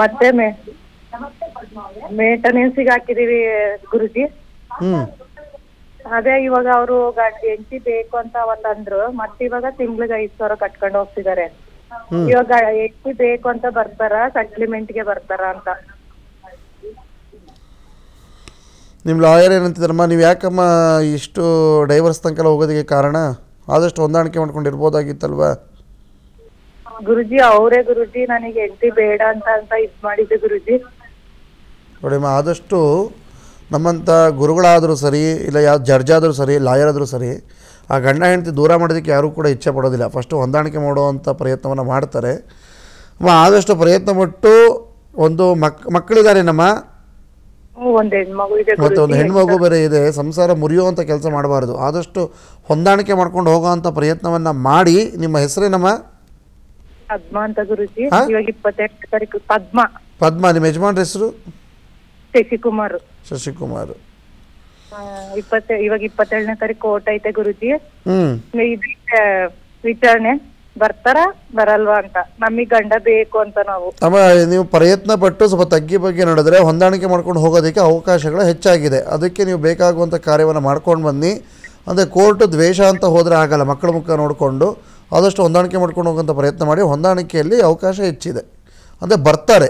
Speaker 3: ಮತ್ತೆ ಗೆ ಹಾಕಿದೀವಿ ಗುರುಜಿ ಅದೇ ಇವಾಗ ಅವರು ಗಾಡಿ ಹೆಂಡತಿ ಬೇಕು ಅಂತ ಒಂದಂದ್ರು ಮತ್ತೆ ಇವಾಗ ತಿಂಗ್ಳಿಗೆ ಐದ್ ಸಾವಿರ ಕಟ್ಕೊಂಡು ಹೋಗ್ತಿದಾರೆ ಇವಾಗ ಎಂಟಿ ಬೇಕು ಅಂತ ಬರ್ತಾರ ಸಪ್ಲಿಮೆಂಟ್ ಗೆ ಬರ್ತಾರ ಅಂತ
Speaker 2: ನಿಮ್ ಲಾಯರ್ ಏನಂತಿದ್ರಮ್ಮ ನೀವ್ ಯಾಕಮ್ಮ ಇಷ್ಟು ಡೈವರ್ಸ್ ತನಕ ಹೋಗೋದಕ್ಕೆ ಕಾರಣ ಆದಷ್ಟು ಹೊಂದಾಣಿಕೆ ಮಾಡ್ಕೊಂಡಿರ್ಬೋದಾಗಿತ್ತಲ್ವಾ
Speaker 3: ಗುರುಜಿ ಅವರೇ ಗುರುಜಿ ನನಗೆ ಎಂಟಿ ಬೇಡ ಅಂತ ಅಂತ ಇದ್ ಮಾಡಿದ್ದೆ ಗುರುಜಿ
Speaker 2: ನೋಡಿ ಆದಷ್ಟು ನಮ್ಮಂಥ ಗುರುಗಳಾದರೂ ಸರಿ ಇಲ್ಲ ಯಾವ ಜಡ್ಜ್ ಆದರೂ ಸರಿ ಲಾಯರ್ ಆದರೂ ಸರಿ ಆ ಗಂಡ ಹೆಂಡತಿ ದೂರ ಮಾಡೋದಕ್ಕೆ ಯಾರೂ ಕೂಡ ಇಚ್ಛೆ ಪಡೋದಿಲ್ಲ ಫಸ್ಟು ಹೊಂದಾಣಿಕೆ ಮಾಡುವಂಥ ಪ್ರಯತ್ನವನ್ನು ಮಾಡ್ತಾರೆ ಆದಷ್ಟು ಪ್ರಯತ್ನ ಪಟ್ಟು ಒಂದು ಮಕ್ ಮಕ್ಕಳಿದ್ದಾರೆ ನಮ್ಮ
Speaker 3: ಮತ್ತೆ ಒಂದು ಹೆಣ್ಮಗು
Speaker 2: ಬೇರೆ ಇದೆ ಸಂಸಾರ ಮುರಿಯುವಂಥ ಕೆಲಸ ಮಾಡಬಾರ್ದು ಆದಷ್ಟು ಹೊಂದಾಣಿಕೆ ಮಾಡ್ಕೊಂಡು ಅಂತ ಪ್ರಯತ್ನವನ್ನ ಮಾಡಿ ನಿಮ್ಮ ಹೆಸರೇನಮ್ಮ ಪದ್ಮ ನಿಮ್ಮ ಯಜಮಾನ್ರ ಹೆಸರು ಶಶಿಕುಮಾರ್ ಶಶಿಕುಮಾರ್
Speaker 3: ಇಪ್ಪತ್ತ ಇವಾಗ ಇಪ್ಪತ್ತೇಳನೇ ತಾರೀಕು ಓಟ್ ಐತೆ ಗುರುಜಿ ವಿಚಾರಣೆ ಬರ್ತಾರ ಬರಲ್ವಾ ಅಂತ ನಮಗ್ ಗಂಡ ಬೇಕು ಅಂತ ನಾವು
Speaker 2: ಅಮ್ಮ ನೀವು ಪ್ರಯತ್ನ ಪಟ್ಟು ಸ್ವಲ್ಪ ತಗ್ಗಿ ಬಗ್ಗೆ ನೋಡಿದ್ರೆ ಹೊಂದಾಣಿಕೆ ಮಾಡ್ಕೊಂಡು ಹೋಗೋದಕ್ಕೆ ಅವಕಾಶಗಳು ಹೆಚ್ಚಾಗಿದೆ ಅದಕ್ಕೆ ನೀವು ಬೇಕಾಗುವಂತ ಕಾರ್ಯವನ್ನು ಮಾಡ್ಕೊಂಡು ಬನ್ನಿ ಅಂದ್ರೆ ಕೋರ್ಟ್ ದ್ವೇಷ ಅಂತ ಹೋದ್ರೆ ಆಗಲ್ಲ ಮಕ್ಕಳ ಮುಖ ನೋಡಿಕೊಂಡು ಆದಷ್ಟು ಹೊಂದಾಣಿಕೆ ಮಾಡ್ಕೊಂಡು ಹೋಗುವಂತ ಪ್ರಯತ್ನ ಮಾಡಿ ಹೊಂದಾಣಿಕೆಯಲ್ಲಿ ಅವಕಾಶ ಹೆಚ್ಚಿದೆ ಅಂದ್ರೆ ಬರ್ತಾರೆ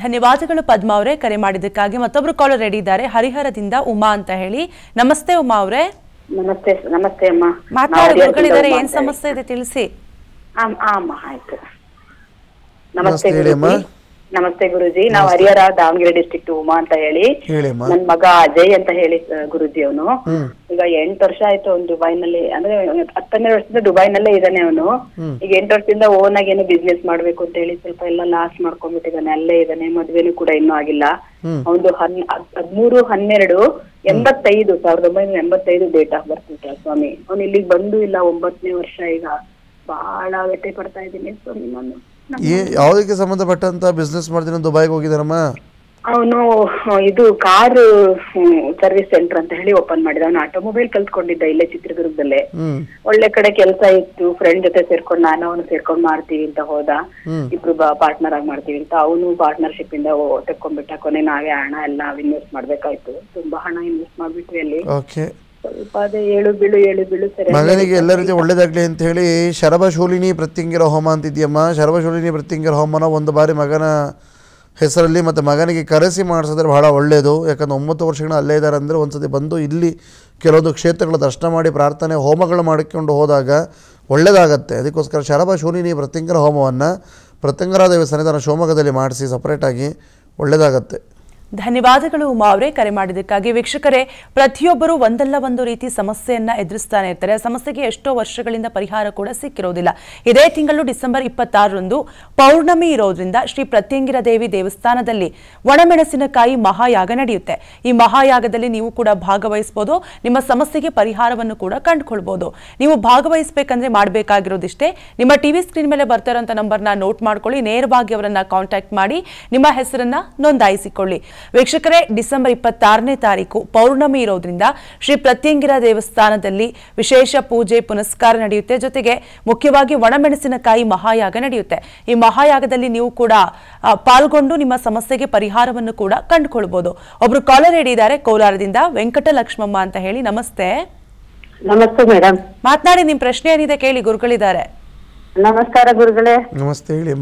Speaker 1: ಧನ್ಯವಾದಗಳು ಪದ್ಮಾ ಅವರೇ ಕರೆ ಮಾಡಿದ್ದಕ್ಕಾಗಿ ಮತ್ತೊಬ್ರು ಕಾಲ್ ರೆಡಿ ಇದ್ದಾರೆ ಹರಿಹರದಿಂದ ಉಮಾ ಅಂತ ಹೇಳಿ ನಮಸ್ತೆ ಉಮಾ ಅವರೇ
Speaker 3: ನಮಸ್ತೆ ನಮಸ್ತೆ ಅಮ್ಮ ಏನ್
Speaker 1: ಸಮಸ್ಯೆ ಇದೆ ತಿಳಿಸಿ ಆಯ್ತು ನಮಸ್ತೆ ನಮಸ್ತೆ ಗುರುಜಿ ನಾವು
Speaker 3: ಹರಿಹರ ದಾವಣಗೆರೆ ಡಿಸ್ಟಿಕ್ ಉಮಾ ಅಂತ ಹೇಳಿ ನನ್ ಮಗ ಅಜಯ್ ಅಂತ ಹೇಳಿ ಗುರುಜಿ ಅವನು ಈಗ ಎಂಟ್ ವರ್ಷ ಆಯ್ತು ಅವ್ನು ದುಬೈನಲ್ಲಿ ಅಂದ್ರೆ ಹತ್ತನೇ ವರ್ಷದಿಂದ ದುಬೈನಲ್ಲೇ ಇದಾನೆ ಅವನು ಈಗ ಎಂಟು ವರ್ಷದಿಂದ ಓನ್ ಆಗಿ ಏನು ಬಿಸ್ನೆಸ್ ಮಾಡ್ಬೇಕು ಅಂತ ಹೇಳಿ ಸ್ವಲ್ಪ ಎಲ್ಲ ಲಾಸ್ ಮಾಡ್ಕೊಂಡ್ಬಿಟ್ಟಿದ್ದಾನೆ ಅಲ್ಲೇ ಇದಾನೆ ಮದ್ವೆನೂ ಕೂಡ ಇನ್ನೂ ಆಗಿಲ್ಲ ಅವನು ಹನ್ ಹದ್ಮೂರು ಹನ್ನೆರಡು ಎಂಬತ್ತೈದು ಸಾವಿರದ ಒಂಬೈನೂರ ಎಂಬತ್ತೈದು ಡೇಟ್ ಆಫ್ ಬರ್ತ್ ಸ್ವಾಮಿ ಅವ್ನು ಇಲ್ಲಿಗೆ ಬಂದು ಇಲ್ಲ ಒಂಬತ್ತನೇ ವರ್ಷ ಈಗ ಬಹಳ ವ್ಯಕ್ತಿ ಪಡ್ತಾ ಇದ್ದೀನಿ ಸ್ವಾಮಿ ನಾನು
Speaker 2: ಈ ಯಾವುದಕ್ಕೆ ಸಂಬಂಧಪಟ್ಟಂತ ಬಿಸ್ನೆಸ್ ಮಾಡ್ತೀನಿ ದುಬೈಗೆ ಹೋಗಿದಾರಮ್ಮ
Speaker 3: ಅವನು ಇದು ಕಾರ್ ಸರ್ವಿಸ್ ಸೆಂಟರ್ ಅಂತ ಹೇಳಿ ಓಪನ್ ಮಾಡಿದ ಅವನು ಆಟೋಮೊಬೈಲ್ ಕಲ್ತ್ಕೊಂಡಿದ್ದ ಇಲ್ಲೇ ಚಿತ್ರದುರ್ಗದಲ್ಲೇ ಒಳ್ಳೆ ಕಡೆ ಕೆಲಸ ಇತ್ತು ಫ್ರೆಂಡ್ ಜೊತೆ ಸೇರ್ಕೊಂಡು ನಾನು ಅವನು ಸೇರ್ಕೊಂಡು ಮಾಡ್ತೀವಿ ಅಂತ ಹೋದ ಇಬ್ರು ಪಾರ್ಟ್ನರ್ ಆಗಿ ಮಾಡ್ತೀವಿ ಅಂತ ಅವನು ಪಾರ್ಟ್ನರ್ಶಿಪ್ ಇಂದ ತಕ್ಕೊಂಡ್ಬಿಟ್ಟ ಕೊನೆ ನಾವೇ ಹಣ ಎಲ್ಲ ಇನ್ವೆಸ್ಟ್ ಮಾಡ್ಬೇಕಾಯ್ತು ತುಂಬಾ ಹಣ ಇನ್ವೆಸ್ಟ್ ಮಾಡ್ಬಿಟ್ವಿ ಅಲ್ಲಿ ಮಗನಿಗೆ
Speaker 2: ಎಲ್ಲರ ರೀತಿ ಒಳ್ಳೇದಾಗ್ಲಿ ಅಂತ ಹೇಳಿ ಶರಭಶೂಲಿನಿ ಪ್ರತ್ಯಂಗಿರ ಹೋಮ ಅಂತಿದ್ಯಮ್ಮ ಶರಭಶೂಲಿನಿ ಪ್ರತ್ಯಂಗಿರ ಹೋಮನ ಒಂದು ಬಾರಿ ಮಗನ ಹೆಸರಲ್ಲಿ ಮತ್ತು ಮಗನಿಗೆ ಕರೆಸಿ ಮಾಡಿಸಿದ್ರೆ ಬಹಳ ಒಳ್ಳೆಯದು ಯಾಕಂದ್ರೆ ಒಂಬತ್ತು ವರ್ಷಗಳ ಅಲ್ಲೇ ಇದ್ದಾರೆ ಅಂದರೆ ಒಂದ್ಸತಿ ಬಂದು ಇಲ್ಲಿ ಕೆಲವೊಂದು ಕ್ಷೇತ್ರಗಳ ದರ್ಶನ ಮಾಡಿ ಪ್ರಾರ್ಥನೆ ಹೋಮಗಳು ಮಾಡಿಕೊಂಡು ಹೋದಾಗ ಒಳ್ಳೆಯದಾಗತ್ತೆ ಅದಕ್ಕೋಸ್ಕರ ಶರಭಶೂಲಿನಿ ಪ್ರತ್ಯಂಗಿರ ಹೋಮವನ್ನು ಪ್ರತ್ಯಂಗರ ದೇವಿ ಸನ್ನಿಧಾನ ಶಿವಮೊಗ್ಗದಲ್ಲಿ ಮಾಡಿಸಿ ಸಪ್ರೇಟಾಗಿ ಒಳ್ಳೇದಾಗತ್ತೆ
Speaker 1: ಧನ್ಯವಾದಗಳು ಉಮಾ ಅವರೇ ಕರೆ ಮಾಡಿದ್ದಕ್ಕಾಗಿ ವೀಕ್ಷಕರೇ ಪ್ರತಿಯೊಬ್ಬರು ಒಂದಲ್ಲ ಒಂದು ರೀತಿ ಸಮಸ್ಯೆಯನ್ನ ಎದುರಿಸ್ತಾನೆ ಇರ್ತಾರೆ ಸಮಸ್ಯೆಗೆ ಎಷ್ಟೋ ವರ್ಷಗಳಿಂದ ಪರಿಹಾರ ಕೂಡ ಸಿಕ್ಕಿರೋದಿಲ್ಲ ಇದೇ ತಿಂಗಳು ಡಿಸೆಂಬರ್ ಇಪ್ಪತ್ತಾರರಂದು ಪೌರ್ಣಮಿ ಇರೋದ್ರಿಂದ ಶ್ರೀ ಪ್ರತ್ಯಂಗಿರ ದೇವಿ ದೇವಸ್ಥಾನದಲ್ಲಿ ಒಣಮೆಣಸಿನಕಾಯಿ ಮಹಾಯಾಗ ನಡೆಯುತ್ತೆ ಈ ಮಹಾಯಾಗದಲ್ಲಿ ನೀವು ಕೂಡ ಭಾಗವಹಿಸಬಹುದು ನಿಮ್ಮ ಸಮಸ್ಯೆಗೆ ಪರಿಹಾರವನ್ನು ಕೂಡ ಕಂಡುಕೊಳ್ಬಹುದು ನೀವು ಭಾಗವಹಿಸಬೇಕಂದ್ರೆ ಮಾಡಬೇಕಾಗಿರೋದಿಷ್ಟೇ ನಿಮ್ಮ ಟಿವಿ ಸ್ಕ್ರೀನ್ ಮೇಲೆ ಬರ್ತಾ ಇರೋ ನಂಬರ್ನ ನೋಟ್ ಮಾಡ್ಕೊಳ್ಳಿ ನೇರವಾಗಿ ಅವರನ್ನ ಕಾಂಟ್ಯಾಕ್ಟ್ ಮಾಡಿ ನಿಮ್ಮ ಹೆಸರನ್ನ ನೋಂದಾಯಿಸಿಕೊಳ್ಳಿ ವೀಕ್ಷಕರೇ ಡಿಸೆಂಬರ್ ಇಪ್ಪತ್ತಾರನೇ ತಾರೀಕು ಪೌರ್ಣಮಿ ಇರೋದ್ರಿಂದ ಶ್ರೀ ಪ್ರತ್ಯಂಗಿರ ದೇವಸ್ಥಾನದಲ್ಲಿ ವಿಶೇಷ ಪೂಜೆ ಪುನಸ್ಕಾರ ನಡೆಯುತ್ತೆ ಜೊತೆಗೆ ಮುಖ್ಯವಾಗಿ ಒಣಮೆಣಸಿನಕಾಯಿ ಮಹಾಯಾಗ ನಡೆಯುತ್ತೆ ಈ ಮಹಾಯಾಗದಲ್ಲಿ ನೀವು ಕೂಡ ಪಾಲ್ಗೊಂಡು ನಿಮ್ಮ ಸಮಸ್ಯೆಗೆ ಪರಿಹಾರವನ್ನು ಕೂಡ ಕಂಡುಕೊಳ್ಬಹುದು ಒಬ್ರು ಕಾಲರ್ ಹಿಡಿದ್ದಾರೆ ಕೋಲಾರದಿಂದ ವೆಂಕಟ ಲಕ್ಷ್ಮಮ್ಮ ಅಂತ ಹೇಳಿ ನಮಸ್ತೆ ನಮಸ್ತೆ ಮೇಡಮ್ ಮಾತನಾಡಿ ನಿಮ್ ಪ್ರಶ್ನೆ ಏನಿದೆ ಕೇಳಿ ಗುರುಗಳಿದ್ದಾರೆ
Speaker 3: ನಮಸ್ಕಾರ ಗುರುಗಳೇ ನಮಸ್ತೆ ಹೇಳಿ